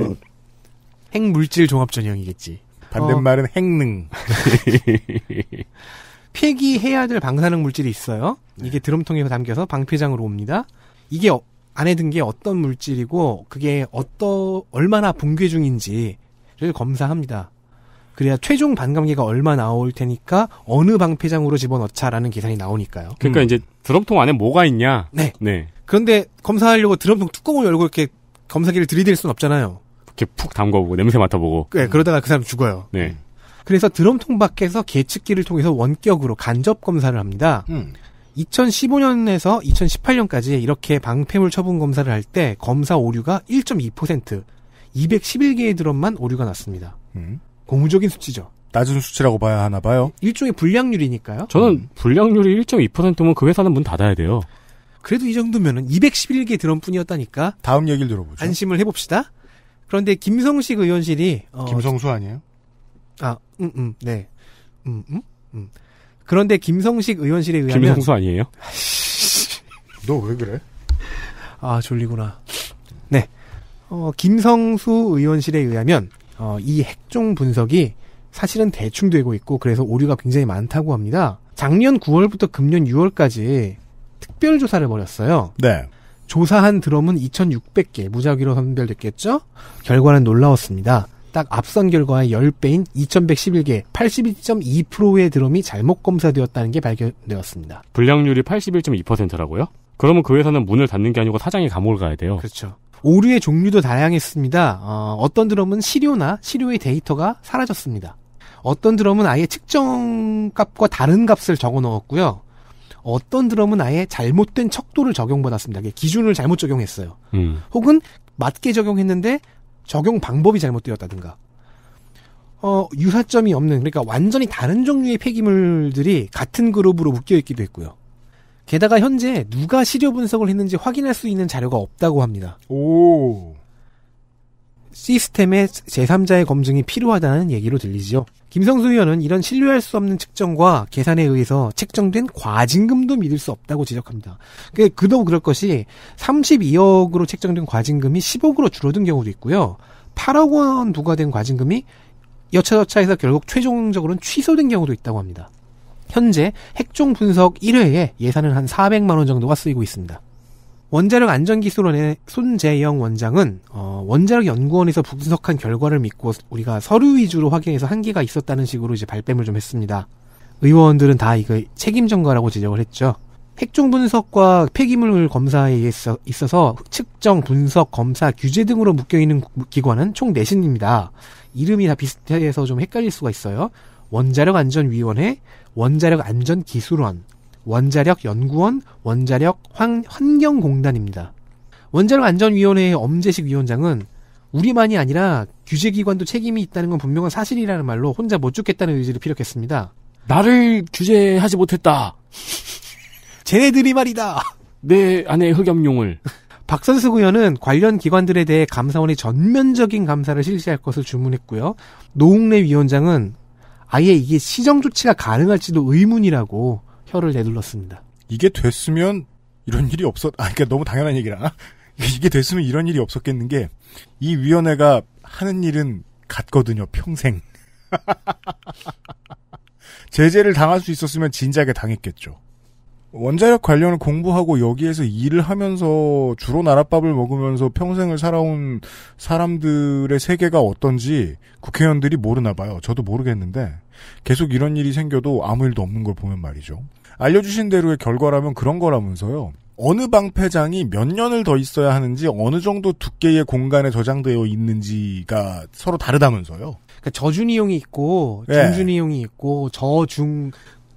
핵물질 종합전형이겠지. 반대말은 어, 핵능. 폐기해야 될 방사능 물질이 있어요. 네. 이게 드럼통에 담겨서 방폐장으로 옵니다. 이게 어, 안에 든 게 어떤 물질이고 그게 어떠 얼마나 붕괴 중인지를 검사합니다. 그래야 최종 반감기가 얼마 나올 테니까 어느 방패장으로 집어넣자라는 계산이 나오니까요. 그러니까 음. 이제 드럼통 안에 뭐가 있냐. 네. 네. 그런데 검사하려고 드럼통 뚜껑을 열고 이렇게 검사기를 들이댈 순 없잖아요. 이렇게 푹 담궈보고 냄새 맡아보고. 네, 그러다가 그 사람 죽어요. 네. 그래서 드럼통 밖에서 계측기를 통해서 원격으로 간접 검사를 합니다. 음. 2015년에서 2018년까지 이렇게 방패물 처분 검사를 할 때 검사 오류가 1.2%, 211개의 드럼만 오류가 났습니다. 음. 고무적인 수치죠. 낮은 수치라고 봐야 하나 봐요. 일종의 불량률이니까요. 저는 음. 불량률이 1.2%면 그 회사는 문 닫아야 돼요. 그래도 이 정도면은 211개 드럼뿐이었다니까. 다음 얘기를 들어보죠. 안심을 해봅시다. 그런데 김성식 의원실이 어, 김성수 아니에요? 아, 음, 음, 네, 음, 음, 음. 그런데 김성식 의원실에 의하면 김성수 아니에요? 너 왜 그래? 아 졸리구나. 네, 어, 김성수 의원실에 의하면 어, 이 핵종 분석이 사실은 대충 되고 있고 그래서 오류가 굉장히 많다고 합니다. 작년 9월부터 금년 6월까지 특별 조사를 벌였어요. 네. 조사한 드럼은 2,600개 무작위로 선별됐겠죠? 결과는 놀라웠습니다. 딱 앞선 결과의 10배인 2,111개, 82.2%의 드럼이 잘못 검사되었다는 게 발견되었습니다. 불량률이 81.2%라고요? 그러면 그 회사는 문을 닫는 게 아니고 사장이 감옥을 가야 돼요. 그렇죠. 오류의 종류도 다양했습니다. 어, 떤 드럼은 시료나 시료의 데이터가 사라졌습니다. 어떤 드럼은 아예 측정 값과 다른 값을 적어 넣었고요. 어떤 드럼은 아예 잘못된 척도를 적용받았습니다. 기준을 잘못 적용했어요. 음. 혹은 맞게 적용했는데 적용 방법이 잘못되었다든가. 어, 유사점이 없는, 그러니까 완전히 다른 종류의 폐기물들이 같은 그룹으로 묶여있기도 했고요. 게다가 현재 누가 시료 분석을 했는지 확인할 수 있는 자료가 없다고 합니다. 오. 시스템의 제3자의 검증이 필요하다는 얘기로 들리죠 김성수 의원은 이런 신뢰할 수 없는 측정과 계산에 의해서 책정된 과징금도 믿을 수 없다고 지적합니다. 그, 그도 그럴 것이 32억으로 책정된 과징금이 10억으로 줄어든 경우도 있고요. 8억 원 부과된 과징금이 여차저차해서 결국 최종적으로는 취소된 경우도 있다고 합니다. 현재 핵종 분석 1회에 예산은 한 400만 원 정도가 쓰이고 있습니다. 원자력 안전기술원의 손재영 원장은 어, 원자력 연구원에서 분석한 결과를 믿고 우리가 서류 위주로 확인해서 한계가 있었다는 식으로 이제 발뺌을 좀 했습니다. 의원들은 다 이거 책임 전가라고 지적을 했죠. 핵종 분석과 폐기물 검사에 있어, 서 측정, 분석, 검사, 규제 등으로 묶여있는 기관은 총 4신입니다. 이름이 다 비슷해서 좀 헷갈릴 수가 있어요. 원자력 안전위원회, 원자력 안전기술원, 원자력 연구원 원자력 환, 경공단입니다 원자력 안전위원회의 엄재식 위원장은 우리만이 아니라 규제기관도 책임이 있다는 건 분명한 사실이라는 말로 혼자 못 죽겠다는 의지를 피력했습니다. 나를 규제하지 못했다. 쟤네들이 말이다. 내 아내 흑염룡을. 박선수 의원은 관련 기관들에 대해 감사원이 전면적인 감사를 실시할 것을 주문했고요. 노웅래 위원장은 아예 이게 시정 조치가 가능할지도 의문이라고 혀를 내둘렀습니다. 이게 됐으면 이런 일이 없었, 아, 그니까 러 너무 당연한 얘기라. 이게 됐으면 이런 일이 없었겠는 게, 이 위원회가 하는 일은 같거든요, 평생. 제재를 당할 수 있었으면 진작에 당했겠죠. 원자력 관련을 공부하고 여기에서 일을 하면서 주로 나랏밥을 먹으면서 평생을 살아온 사람들의 세계가 어떤지 국회의원들이 모르나 봐요. 저도 모르겠는데 계속 이런 일이 생겨도 아무 일도 없는 걸 보면 말이죠. 알려주신 대로의 결과라면 그런 거라면서요. 어느 방패장이 몇 년을 더 있어야 하는지 어느 정도 두께의 공간에 저장되어 있는지가 서로 다르다면서요. 그러니까 저준이용이 있고 중준이용이 네. 있고 저중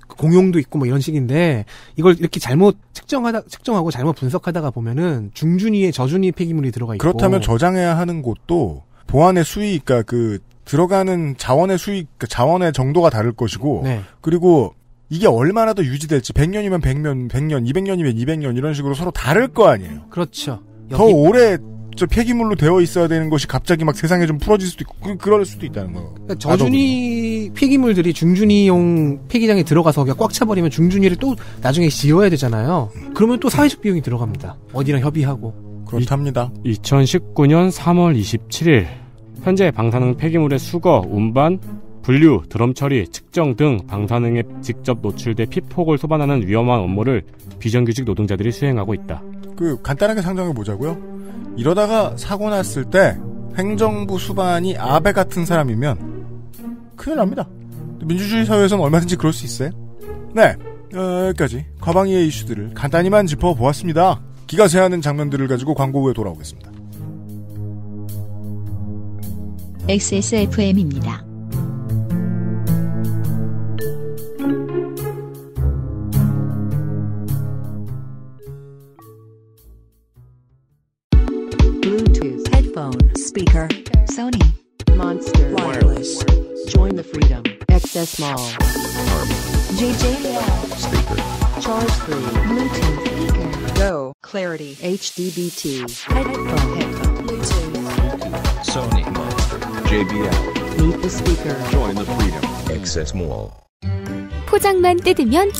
공용도 있고 뭐 이런 식인데 이걸 이렇게 잘못 측정하다 측정하고 잘못 분석하다가 보면은 중준이에저준이 폐기물이 들어가 있고 그렇다면 저장해야 하는 곳도 보안의 수위가 그러니까 그 들어가는 자원의 수위 그 자원의 정도가 다를 것이고 네. 그리고 이게 얼마나 더 유지될지 100년이면 100년, 100년, 200년이면 200년 이런 식으로 서로 다를 거 아니에요. 그렇죠. 여기... 더 오래 저 폐기물로 되어 있어야 되는 것이 갑자기 막 세상에 좀 풀어질 수도 있고 그, 그럴 수도 있다는 거예요. 그러니까 저준이 폐기물들이 중준이용 폐기장에 들어가서 꽉 차버리면 중준이를 또 나중에 지어야 되잖아요. 그러면 또 사회적 비용이 들어갑니다. 어디랑 협의하고. 그렇답니다. 2019년 3월 27일 현재 방사능 폐기물의 수거, 운반, 분류, 드럼 처리, 측정 등 방사능에 직접 노출돼 피폭을 소반하는 위험한 업무를 비정규직 노동자들이 수행하고 있다. 그 간단하게 상정해 보자고요. 이러다가 사고 났을 때 행정부 수반이 아베 같은 사람이면 큰일 납니다. 민주주의 사회에서는 얼마든지 그럴 수 있어요. 네, 어, 여기까지 과방위의 이슈들을 간단히만 짚어보았습니다. 기가 새하는 장면들을 가지고 광고 후에 돌아오겠습니다. XSFM입니다. speaker, Sony, Monster, Wireless, Join the Freedom, XS Mall, JJL, Speaker, Charge 3, Bluetooth Speaker, Go, Clarity, HDBT, Headphone, Headphone, Bluetooth, Sony, Monster, JBL, Meet the Speaker, Join the Freedom, XS Mall. 포장만 뜯으면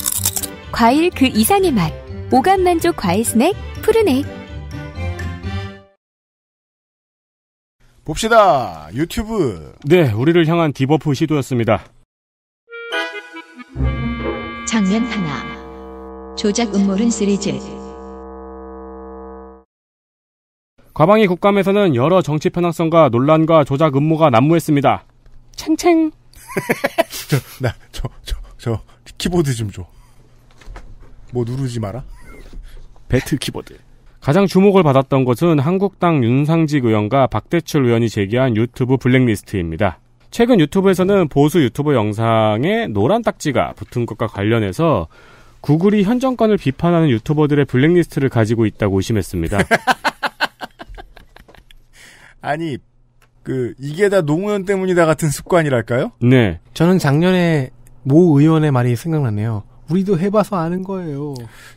과일 그 이상의 맛, 오감 만족 과일 스낵, 푸르넥. 봅시다. 유튜브. 네, 우리를 향한 디버프 시도였습니다. 장면 하나. 조작 음모론 시리즈. 과방위 국감에서는 여러 정치 편향성과 논란과 조작 음모가 난무했습니다. 챙챙. 저, 나, 저, 저, 저, 키보드 좀 줘. 뭐 누르지 마라. 배틀 키보드. 가장 주목을 받았던 것은 한국당 윤상직 의원과 박대출 의원이 제기한 유튜브 블랙리스트입니다. 최근 유튜브에서는 보수 유튜브 영상에 노란 딱지가 붙은 것과 관련해서 구글이 현 정권을 비판하는 유튜버들의 블랙리스트를 가지고 있다고 의심했습니다. 아니, 그, 이게 다 노무현 때문이다 같은 습관이랄까요? 네. 저는 작년에 모 의원의 말이 생각났네요. 우리도 해봐서 아는 거예요.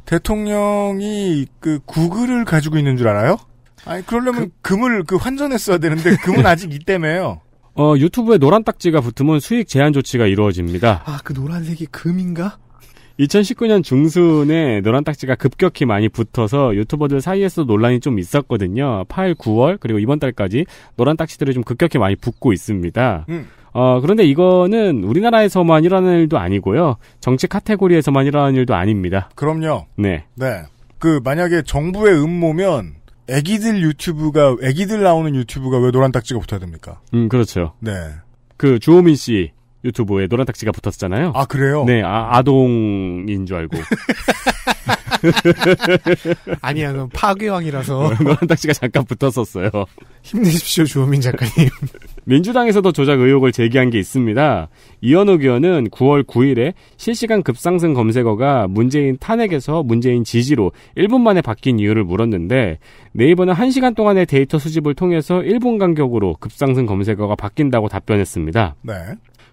대통령이 그 구글을 가지고 있는 줄 알아요? 아니 그러려면 그, 금을 그 환전했어야 되는데 금은 네. 아직 이때매요. 어 유튜브에 노란 딱지가 붙으면 수익 제한 조치가 이루어집니다. 아그 노란색이 금인가? 2019년 중순에 노란 딱지가 급격히 많이 붙어서 유튜버들 사이에서 논란이 좀 있었거든요. 8, 9월 그리고 이번 달까지 노란 딱지들이 좀 급격히 많이 붙고 있습니다. 음. 어, 그런데 이거는 우리나라에서만 일어나는 일도 아니고요. 정치 카테고리에서만 일어나는 일도 아닙니다. 그럼요. 네. 네. 그, 만약에 정부의 음모면, 애기들 유튜브가, 애기들 나오는 유튜브가 왜 노란 딱지가 붙어야 됩니까? 음, 그렇죠. 네. 그, 주호민 씨. 유튜브에 노란 딱지가 붙었잖아요. 아 그래요? 네, 아, 아동인 줄 알고. 아니야, 그럼 파괴왕이라서 노란 딱지가 잠깐 붙었었어요. 힘내십시오, 주호민 작가님. 민주당에서도 조작 의혹을 제기한 게 있습니다. 이현욱 의원은 9월 9일에 실시간 급상승 검색어가 문재인 탄핵에서 문재인 지지로 1분 만에 바뀐 이유를 물었는데 네이버는 1시간 동안의 데이터 수집을 통해서 1분 간격으로 급상승 검색어가 바뀐다고 답변했습니다. 네.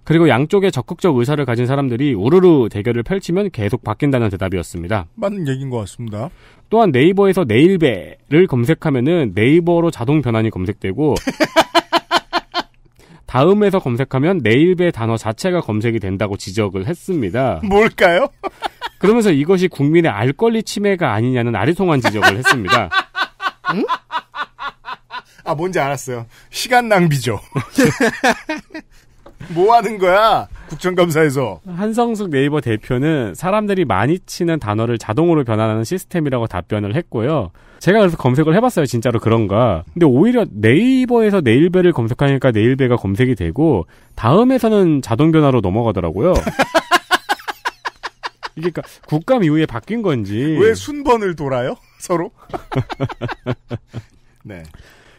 그리고 양쪽에 적극적 의사를 가진 사람들이 우르르 대결을 펼치면 계속 바뀐다는 대답이었습니다. 맞는 얘기인 것 같습니다. 또한 네이버에서 네일배를 검색하면은 네이버로 자동 변환이 검색되고 다음에서 검색하면 네일배 단어 자체가 검색이 된다고 지적을 했습니다. 뭘까요? 그러면서 이것이 국민의 알 권리 침해가 아니냐는 아리송한 지적을 했습니다. 응? 아 뭔지 알았어요. 시간 낭비죠. 뭐 하는 거야? 국정감사에서. 한성숙 네이버 대표는 사람들이 많이 치는 단어를 자동으로 변환하는 시스템이라고 답변을 했고요. 제가 그래서 검색을 해봤어요. 진짜로 그런가. 근데 오히려 네이버에서 네일베를 검색하니까 네일베가 검색이 되고, 다음에서는 자동 변화로 넘어가더라고요. 이게 그러니까 국감 이후에 바뀐 건지. 왜 순번을 돌아요? 서로? 네.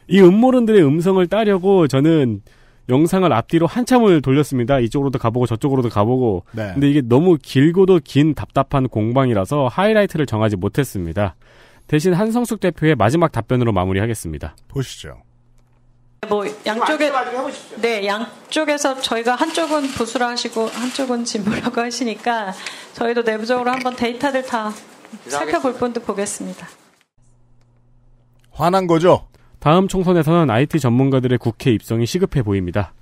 이 음모론들의 음성을 따려고 저는 영상을 앞뒤로 한참을 돌렸습니다. 이쪽으로도 가보고 저쪽으로도 가보고. 네. 근데 이게 너무 길고도 긴 답답한 공방이라서 하이라이트를 정하지 못했습니다. 대신 한성숙 대표의 마지막 답변으로 마무리하겠습니다. 보시죠. 뭐 양쪽에 아, 네 양쪽에서 저희가 한쪽은 보수라 하시고 한쪽은 진보라고 하시니까 저희도 내부적으로 한번 데이터들다 살펴볼 뿐도 보겠습니다. 화난 거죠? 다음 총선에서는 IT 전문가들의 국회 입성이 시급해 보입니다.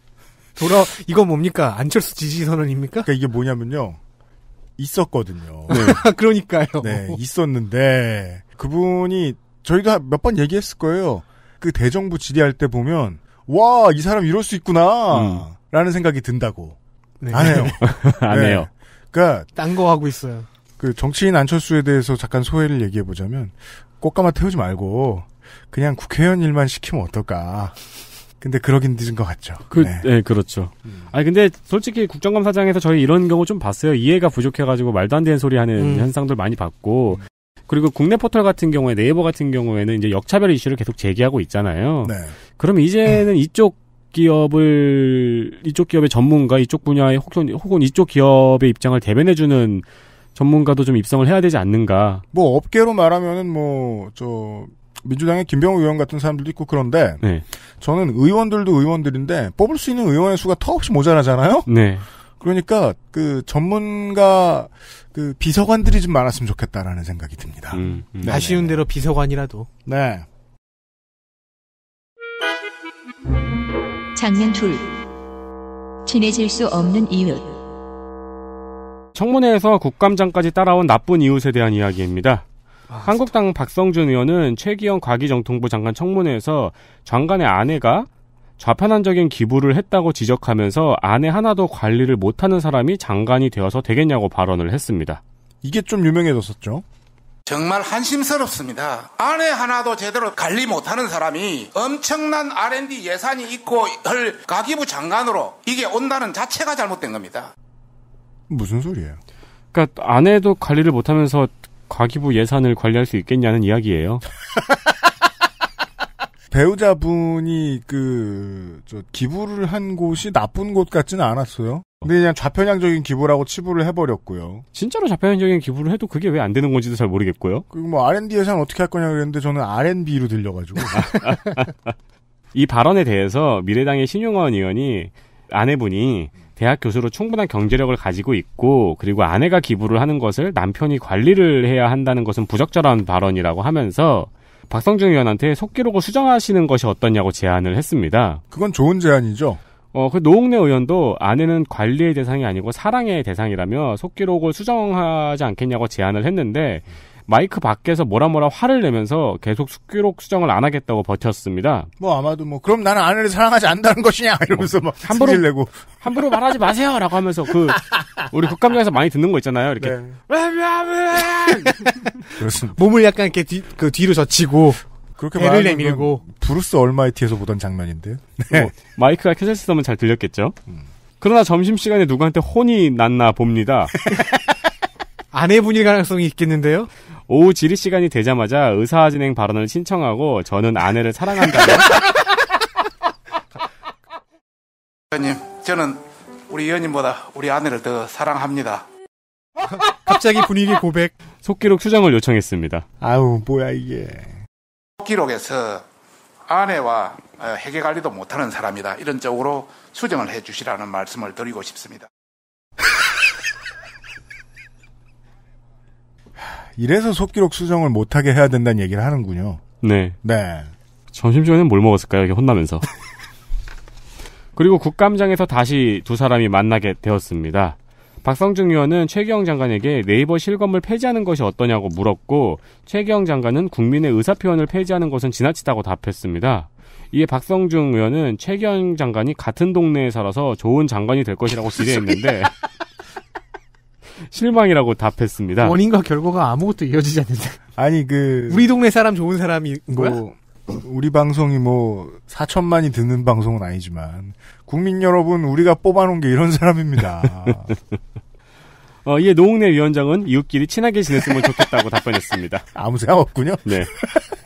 돌아 이거 뭡니까 안철수 지지 선언입니까? 그러니까 이게 뭐냐면요 있었거든요. 네. 그러니까요. 네, 있었는데 그분이 저희가 몇 번 얘기했을 거예요. 그 대정부 질의할 때 보면 와 이 사람 이럴 수 있구나라는 음. 생각이 든다고 네. 안 해요. 안 네. 해요. 그러니까 딴 거 하고 있어요. 그 정치인 안철수에 대해서 잠깐 소회를 얘기해 보자면 꽃가마 태우지 말고 그냥 국회의원 일만 시키면 어떨까. 근데 그러긴 늦은 것 같죠. 그, 네, 네 그렇죠. 음. 아니 근데 솔직히 국정감사장에서 저희 이런 경우 좀 봤어요. 이해가 부족해가지고 말도 안 되는 소리 하는 음. 현상들 많이 봤고. 음. 그리고 국내 포털 같은 경우에 네이버 같은 경우에는 이제 역차별 이슈를 계속 제기하고 있잖아요. 네. 그럼 이제는 이쪽 기업을 이쪽 기업의 전문가 이쪽 분야의 혹은, 혹은 이쪽 기업의 입장을 대변해주는 전문가도 좀 입성을 해야 되지 않는가? 뭐 업계로 말하면은 뭐저 민주당의 김병우 의원 같은 사람들도 있고 그런데 네. 저는 의원들도 의원들인데 뽑을 수 있는 의원의 수가 턱없이 모자라잖아요. 네. 그러니까 그 전문가 그 비서관들이 좀 많았으면 좋겠다라는 생각이 듭니다. 음, 음. 네, 네, 아쉬운 네. 대로 비서관이라도. 네. 장면 둘. 친해질 수 없는 이웃. 청문회에서 국감장까지 따라온 나쁜 이웃에 대한 이야기입니다. 아, 한국당 박성준 의원은 최기영 과기정통부 장관 청문회에서 장관의 아내가 좌편한적인 기부를 했다고 지적하면서 아내 하나도 관리를 못하는 사람이 장관이 되어서 되겠냐고 발언을 했습니다. 이게 좀 유명해졌었죠. 정말 한심스럽습니다. 아내 하나도 제대로 관리 못하는 사람이 엄청난 R&D 예산이 있고 헐 가기부 장관으로 이게 온다는 자체가 잘못된 겁니다. 무슨 소리예요? 그러니까 아내도 관리를 못하면서 과기부 예산을 관리할 수 있겠냐는 이야기예요. 배우자분이 그저 기부를 한 곳이 나쁜 곳 같지는 않았어요. 근데 그냥 좌편향적인 기부라고 치부를 해버렸고요. 진짜로 좌편향적인 기부를 해도 그게 왜 안 되는 건지도 잘 모르겠고요. 그리고 뭐 R&D 예산 어떻게 할 거냐 그랬는데 저는 R&B로 들려가지고. 이 발언에 대해서 미래당의 신용원 의원이 아내분이 대학 교수로 충분한 경제력을 가지고 있고 그리고 아내가 기부를 하는 것을 남편이 관리를 해야 한다는 것은 부적절한 발언이라고 하면서 박성중 의원한테 속기록을 수정하시는 것이 어떠냐고 제안을 했습니다. 그건 좋은 제안이죠. 어, 그 노웅래 의원도 아내는 관리의 대상이 아니고 사랑의 대상이라며 속기록을 수정하지 않겠냐고 제안을 했는데 마이크 밖에서 뭐라 뭐라 화를 내면서 계속 숙기록 수정을 안 하겠다고 버텼습니다. 뭐 아마도 뭐 그럼 나는 아내를 사랑하지 않는다는 것이냐 뭐, 이러면서 막 함부로 내고 함부로 말하지 마세요라고 하면서 그 우리 국감장에서 많이 듣는 거 있잖아요. 이렇게 네. 몸을 약간 이렇게 뒤, 그 뒤로 젖히고 그렇게 말을 내밀고 브루스 얼마이티에서 보던 장면인데 네. 뭐, 마이크가 켜졌 있으면 잘 들렸겠죠. 음. 그러나 점심시간에 누구한테 혼이 났나 봅니다. 아내분일 가능성이 있겠는데요? 오후 지리 시간이 되자마자 의사 진행 발언을 신청하고 저는 아내를 사랑한다며 의원님, 저는 우리 의원님보다 우리 아내를 더 사랑합니다. 갑자기 분위기 고백. 속기록 수정을 요청했습니다. 아우, 뭐야, 이게. 속기록에서 아내와 회계 어, 관리도 못하는 사람이다. 이런 쪽으로 수정을 해 주시라는 말씀을 드리고 싶습니다. 이래서 속기록 수정을 못하게 해야 된다는 얘기를 하는군요. 네. 네. 점심시간에 뭘 먹었을까요? 이게 렇 혼나면서. 그리고 국감장에서 다시 두 사람이 만나게 되었습니다. 박성중 의원은 최경 장관에게 네이버 실검을 폐지하는 것이 어떠냐고 물었고 최경 장관은 국민의 의사표현을 폐지하는 것은 지나치다고 답했습니다. 이에 박성중 의원은 최경 장관이 같은 동네에 살아서 좋은 장관이 될 것이라고 기대했는데 실망이라고 답했습니다. 원인과 결과가 아무것도 이어지지 않는데. 아니 그 우리 동네 사람 좋은 사람인 뭐 거야? 우리 방송이 뭐 4천만이 듣는 방송은 아니지만 국민 여러분 우리가 뽑아놓은 게 이런 사람입니다. 어, 이에 노웅래 위원장은 이웃끼리 친하게 지냈으면 좋겠다고 답변했습니다. 아무 생각 없군요. 네.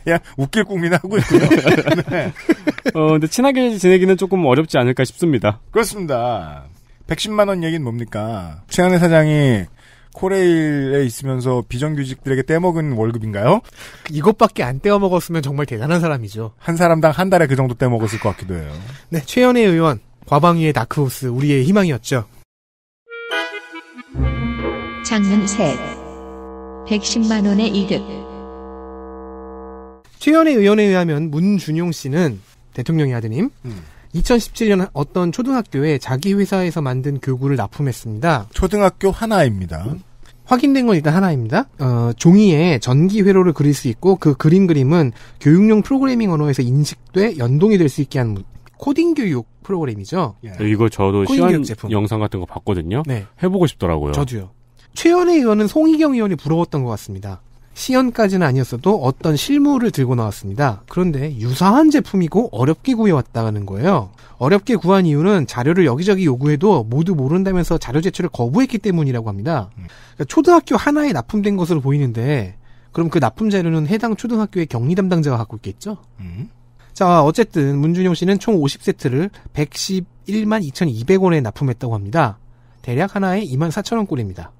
야, 웃길 국민 하고 있군요. 네. 어, 근데 친하게 지내기는 조금 어렵지 않을까 싶습니다. 그렇습니다. 110만원 얘기는 뭡니까? 최한혜 사장이 코레일에 있으면서 비정규직들에게 떼먹은 월급인가요? 이것밖에 안 떼어먹었으면 정말 대단한 사람이죠. 한 사람당 한 달에 그 정도 떼먹었을 것 같기도 해요. 네, 최현혜 의원, 과방위의 다크호스, 우리의 희망이었죠. 장면 셋 110만원의 이득. 최현혜 의원에 의하면 문준용 씨는 대통령의 아드님, 음. 2017년 어떤 초등학교에 자기 회사에서 만든 교구를 납품했습니다. 초등학교 하나입니다. 확인된 건 일단 하나입니다. 어, 종이에 전기 회로를 그릴 수 있고 그그림 그림은 교육용 프로그래밍 언어에서 인식돼 연동이 될 수 있게 하는 코딩 교육 프로그램이죠. 예. 네, 이거 저도 시연 영상 같은 거 봤거든요. 네. 해보고 싶더라고요. 저도요. 최연의 의원은 송희경 의원이 부러웠던 것 같습니다. 시연까지는 아니었어도 어떤 실물을 들고 나왔습니다. 그런데 유사한 제품이고 어렵게 구해왔다는 거예요. 어렵게 구한 이유는 자료를 여기저기 요구해도 모두 모른다면서 자료 제출을 거부했기 때문이라고 합니다. 그러니까 초등학교 하나에 납품된 것으로 보이는데 그럼 그 납품 자료는 해당 초등학교의 격리 담당자가 갖고 있겠죠? 음? 자, 어쨌든 문준용 씨는 총 50세트를 111만 2,200원에 납품했다고 합니다. 대략 하나에 2만 4천 원꼴입니다.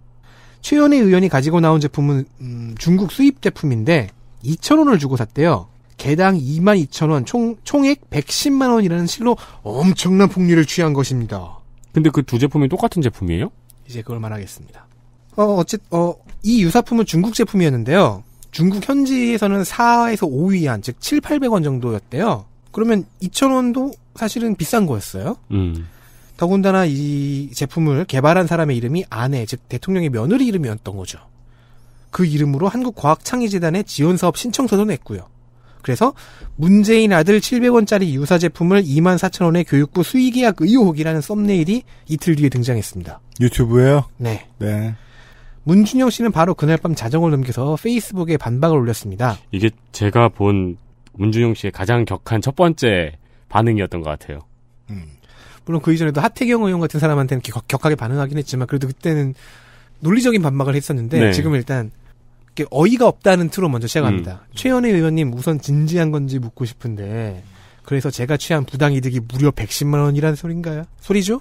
최연희 의원이 가지고 나온 제품은 음, 중국 수입 제품인데 2천원을 주고 샀대요. 개당 2 2 0 0원 총, 총액 110만 원이라는 실로 엄청난 폭리를 취한 것입니다. 근데 그 두 제품이 똑같은 제품이에요? 이제 그걸 말하겠습니다. 어, 어쨌, 어, 이 유사품은 중국 제품이었는데요. 중국 현지에서는 4에서 5위 안, 즉 7, 800원 정도였대요. 그러면 2천원도 사실은 비싼 거였어요. 음. 더군다나 이 제품을 개발한 사람의 이름이 아내, 즉 대통령의 며느리 이름이었던 거죠. 그 이름으로 한국과학창의재단에 지원사업 신청서도 냈고요. 그래서 문재인 아들 700원짜리 유사 제품을 24,000원에 교육부 수의계약 의혹이라는 썸네일이 이틀 뒤에 등장했습니다. 유튜브에요? 네. 네. 문준영 씨는 바로 그날 밤 자정을 넘겨서 페이스북에 반박을 올렸습니다. 이게 제가 본 문준영 씨의 가장 격한 첫 번째 반응이었던 것 같아요. 음. 물론 그 이전에도 하태경 의원 같은 사람한테는 격, 격하게 반응하긴 했지만 그래도 그때는 논리적인 반박을 했었는데 네. 지금 일단 어이가 없다는 틀로 먼저 시작합니다. 음. 최연애 의원님 우선 진지한 건지 묻고 싶은데 그래서 제가 취한 부당 이득이 무려 110만 원이라는 소린가요? 소리죠?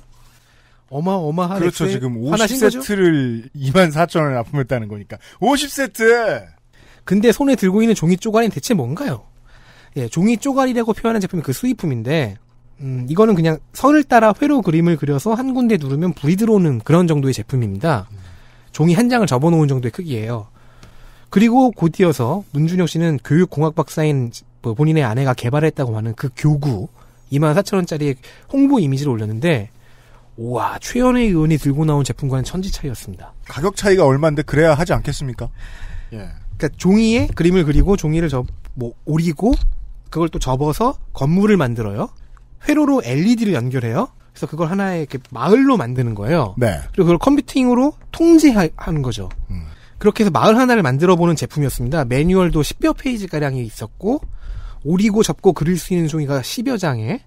어마어마한 그렇죠. 지금 50세트를 2만 4천 원에 납품했다는 거니까 50세트. 근데 손에 들고 있는 종이 쪼가리는 대체 뭔가요? 예, 종이 쪼가리라고 표현한 제품이 그 수입품인데 음, 이거는 그냥 선을 따라 회로 그림을 그려서 한 군데 누르면 불이 들어오는 그런 정도의 제품입니다. 음. 종이 한 장을 접어놓은 정도의 크기예요. 그리고 곧이어서 문준혁 씨는 교육공학 박사인 뭐 본인의 아내가 개발했다고 하는 그 교구 24,000원짜리의 홍보 이미지를 올렸는데 우와 최연의 의원이 들고 나온 제품과는 천지 차이였습니다. 가격 차이가 얼마인데 그래야 하지 않겠습니까? 예. 그러니까 종이에 그림을 그리고 종이를 접뭐 오리고 그걸 또 접어서 건물을 만들어요. 회로로 LED를 연결해요. 그래서 그걸 하나의 이렇게 마을로 만드는 거예요. 네. 그리고 그걸 컴퓨팅으로 통제하는 거죠. 음. 그렇게 해서 마을 하나를 만들어 보는 제품이었습니다. 매뉴얼도 10여 페이지 가량이 있었고 오리고 접고 그릴 수 있는 종이가 10여 장에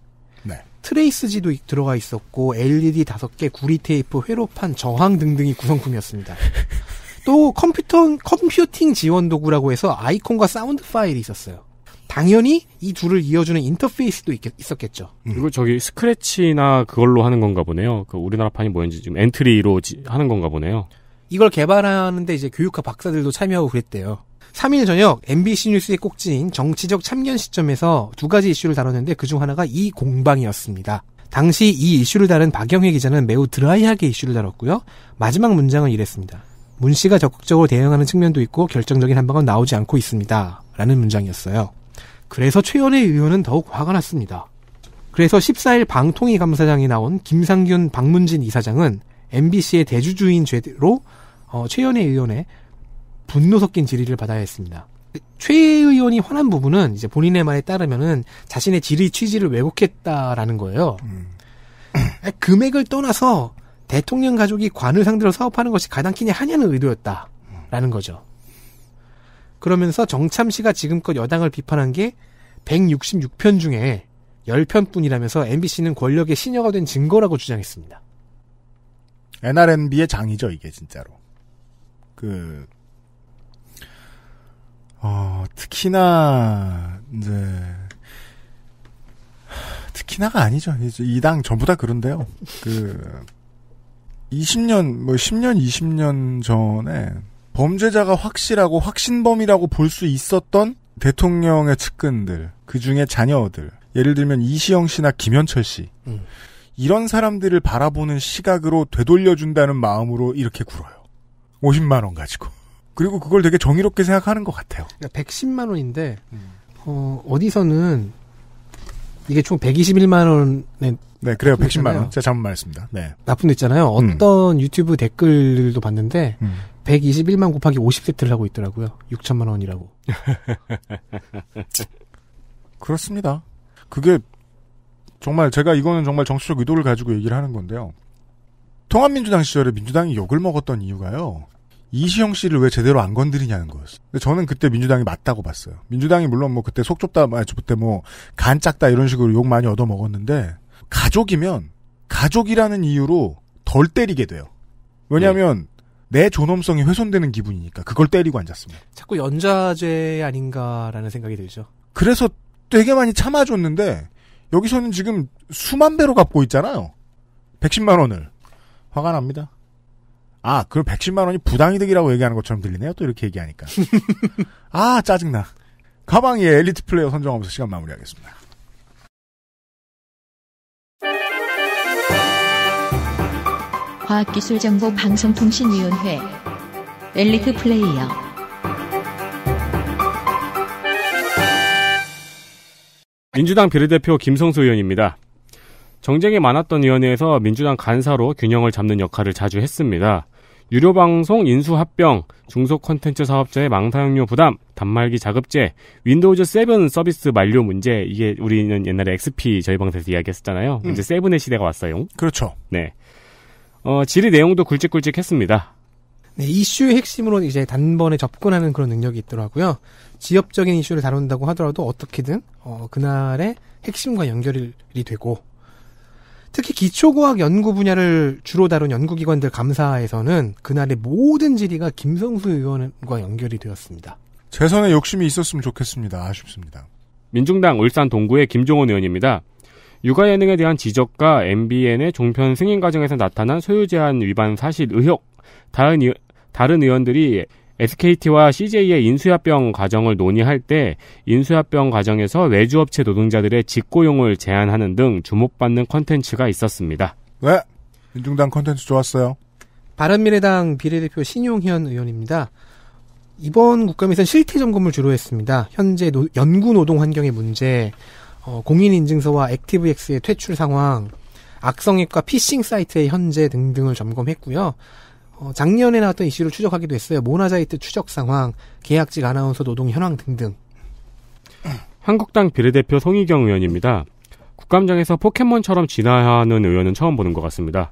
네. 트레이스지도 들어가 있었고 LED 5개, 구리 테이프, 회로판, 저항 등등이 구성품이었습니다. 또 컴퓨터 컴퓨팅 지원 도구라고 해서 아이콘과 사운드 파일이 있었어요. 당연히 이 둘을 이어주는 인터페이스도 있겠, 있었겠죠. 음. 그리고 저기 스크래치나 그걸로 하는 건가 보네요. 그 우리나라판이 뭐였는지 지금 엔트리로 지, 하는 건가 보네요. 이걸 개발하는데 이제 교육학 박사들도 참여하고 그랬대요. 3일 저녁 MBC 뉴스의 꼭지인 정치적 참견 시점에서 두 가지 이슈를 다뤘는데 그 중 하나가 이 공방이었습니다. 당시 이 이슈를 다룬 박영회 기자는 매우 드라이하게 이슈를 다뤘고요. 마지막 문장은 이랬습니다. 문 씨가 적극적으로 대응하는 측면도 있고 결정적인 한 방은 나오지 않고 있습니다. 라는 문장이었어요. 그래서 최연애 의원은 더욱 화가 났습니다. 그래서 14일 방통위 감사장이 나온 김상균 박문진 이사장은 MBC의 대주주인 죄로 어, 최연애 의원의 분노 섞인 질의를 받아야 했습니다. 최 의원이 화난 부분은 이제 본인의 말에 따르면은 자신의 질의 취지를 왜곡했다라는 거예요. 음. 금액을 떠나서 대통령 가족이 관을 상대로 사업하는 것이 가당키니 하냐는 의도였다라는 거죠. 그러면서 정참 씨가 지금껏 여당을 비판한 게 166편 중에 10편뿐이라면서 MBC는 권력의 신여가 된 증거라고 주장했습니다. NRNB의 장이죠, 이게 진짜로. 그, 어, 특히나, 이제, 특히나가 아니죠. 이 당 전부 다 그런데요. 그, 20년, 뭐 10년, 20년 전에 범죄자가 확실하고 확신범이라고 볼 수 있었던 대통령의 측근들, 그 중에 자녀들, 예를 들면 이시영 씨나 김현철 씨, 음. 이런 사람들을 바라보는 시각으로 되돌려준다는 마음으로 이렇게 굴어요. 50만 원 가지고. 그리고 그걸 되게 정의롭게 생각하는 것 같아요. 그러니까 110만 원인데 음. 어, 어디서는 이게 총 121만 원에 네 그래요 110만 원 제가 잘못 말했습니다. 네 나쁜 데 있잖아요. 어떤 음. 유튜브 댓글도 봤는데 음. 121만 곱하기 50세트를 하고 있더라고요. 6천만 원이라고. 그렇습니다. 그게 정말 제가 이거는 정말 정치적 의도를 가지고 얘기를 하는 건데요. 통합민주당 시절에 민주당이 욕을 먹었던 이유가요. 이시영 씨를 왜 제대로 안 건드리냐는 거였어요. 저는 그때 민주당이 맞다고 봤어요. 민주당이 물론 뭐 그때 속 좁다, 그때 아, 뭐간 짝다 이런 식으로 욕 많이 얻어 먹었는데 가족이면 가족이라는 이유로 덜 때리게 돼요. 왜냐하면 네. 내 존엄성이 훼손되는 기분이니까 그걸 때리고 앉았습니다. 자꾸 연좌제 아닌가라는 생각이 들죠. 그래서 되게 많이 참아줬는데 여기서는 지금 수만 배로 갚고 있잖아요. 110만 원을. 화가 납니다. 아, 그럼 110만 원이 부당이득이라고 얘기하는 것처럼 들리네요. 또 이렇게 얘기하니까. 아, 짜증나. 가방에 엘리트 플레이어 선정하면서 시간 마무리하겠습니다. 과학기술정보방송통신위원회 엘리트 플레이어 민주당 비례대표 김성수 의원입니다. 정쟁이 많았던 위원회에서 민주당 간사로 균형을 잡는 역할을 자주 했습니다. 유료방송 인수 합병, 중소 콘텐츠 사업자의 망사용료 부담, 단말기 자급제, 윈도우즈 7 서비스 만료 문제, 이게 우리는 옛날에 XP 저희 방송에서 이야기했었잖아요. 음. 이제 7의 시대가 왔어요. 그렇죠. 네. 어, 질의 내용도 굵직굵직했습니다. 네, 이슈의 핵심으로는 이제 단번에 접근하는 그런 능력이 있더라고요. 지역적인 이슈를 다룬다고 하더라도 어떻게든 어, 그날의 핵심과 연결이 되고 특히 기초과학 연구 분야를 주로 다룬 연구기관들 감사에서는 그날의 모든 질의가 김성수 의원과 연결이 되었습니다. 재선에 욕심이 있었으면 좋겠습니다. 아쉽습니다. 민중당 울산 동구의 김종원 의원입니다. 육아 예능에 대한 지적과 MBN의 종편 승인 과정에서 나타난 소유 제한 위반 사실 의혹, 다른, 의, 다른 의원들이 SKT와 CJ의 인수합병 과정을 논의할 때 인수합병 과정에서 외주업체 노동자들의 직고용을 제한하는 등 주목받는 컨텐츠가 있었습니다. 네. 민중당 컨텐츠 좋았어요. 바른미래당 비례대표 신용현 의원입니다. 이번 국감에서는 실태 점검을 주로 했습니다. 현재 노, 연구 노동 환경의 문제, 어, 공인인증서와 액티브엑스의 퇴출 상황, 악성앱과 피싱 사이트의 현재 등등을 점검했고요. 어, 작년에 나왔던 이슈를 추적하기도 했어요. 모나자이트 추적 상황, 계약직 아나운서 노동 현황 등등. 한국당 비례대표 송희경 의원입니다. 국감장에서 포켓몬처럼 진화하는 의원은 처음 보는 것 같습니다.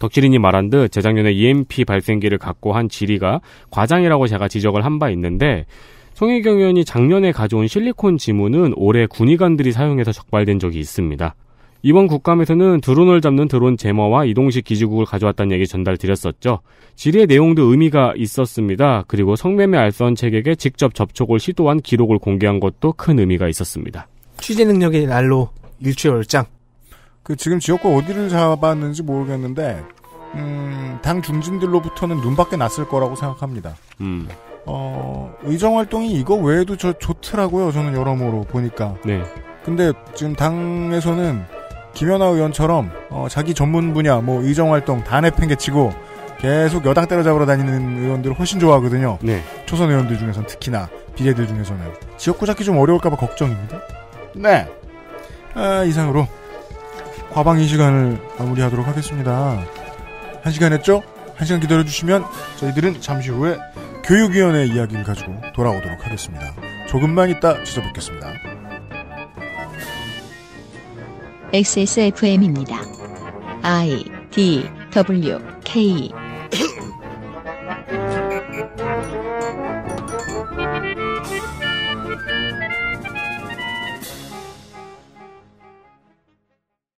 덕질인이 말한 듯 재작년에 EMP 발생기를 갖고 한 지리가 과장이라고 제가 지적을 한 바 있는데 송혜경 의원이 작년에 가져온 실리콘 지문은 올해 군의관들이 사용해서 적발된 적이 있습니다. 이번 국감에서는 드론을 잡는 드론 제머와 이동식 기지국을 가져왔다는 얘기 전달드렸었죠. 질의 내용도 의미가 있었습니다. 그리고 성매매 알선 책에게 직접 접촉을 시도한 기록을 공개한 것도 큰 의미가 있었습니다. 취재 능력이 날로 일취월장. 그 지금 지역구 어디를 잡았는지 모르겠는데 음, 당 중진들로부터는 눈밖에 났을 거라고 생각합니다. 음. 어, 의정 활동이 이거 외에도 저 좋더라고요. 저는 여러모로 보니까. 네. 근데 지금 당에서는 김연아 의원처럼 어, 자기 전문 분야 뭐 의정 활동 다 내팽개치고 계속 여당 때려잡으러 다니는 의원들을 훨씬 좋아하거든요. 네. 초선 의원들 중에서는 특히나 비례들 중에서는 지역구 잡기 좀 어려울까봐 걱정입니다. 네. 아, 이상으로 과방 이 시간을 마무리하도록 하겠습니다. 한 시간 했죠? 한 시간 기다려주시면 저희들은 잠시 후에 교육위원회 이야기를 가지고 돌아오도록 하겠습니다. 조금만 있다 찾아뵙겠습니다. XSFM입니다. I D W K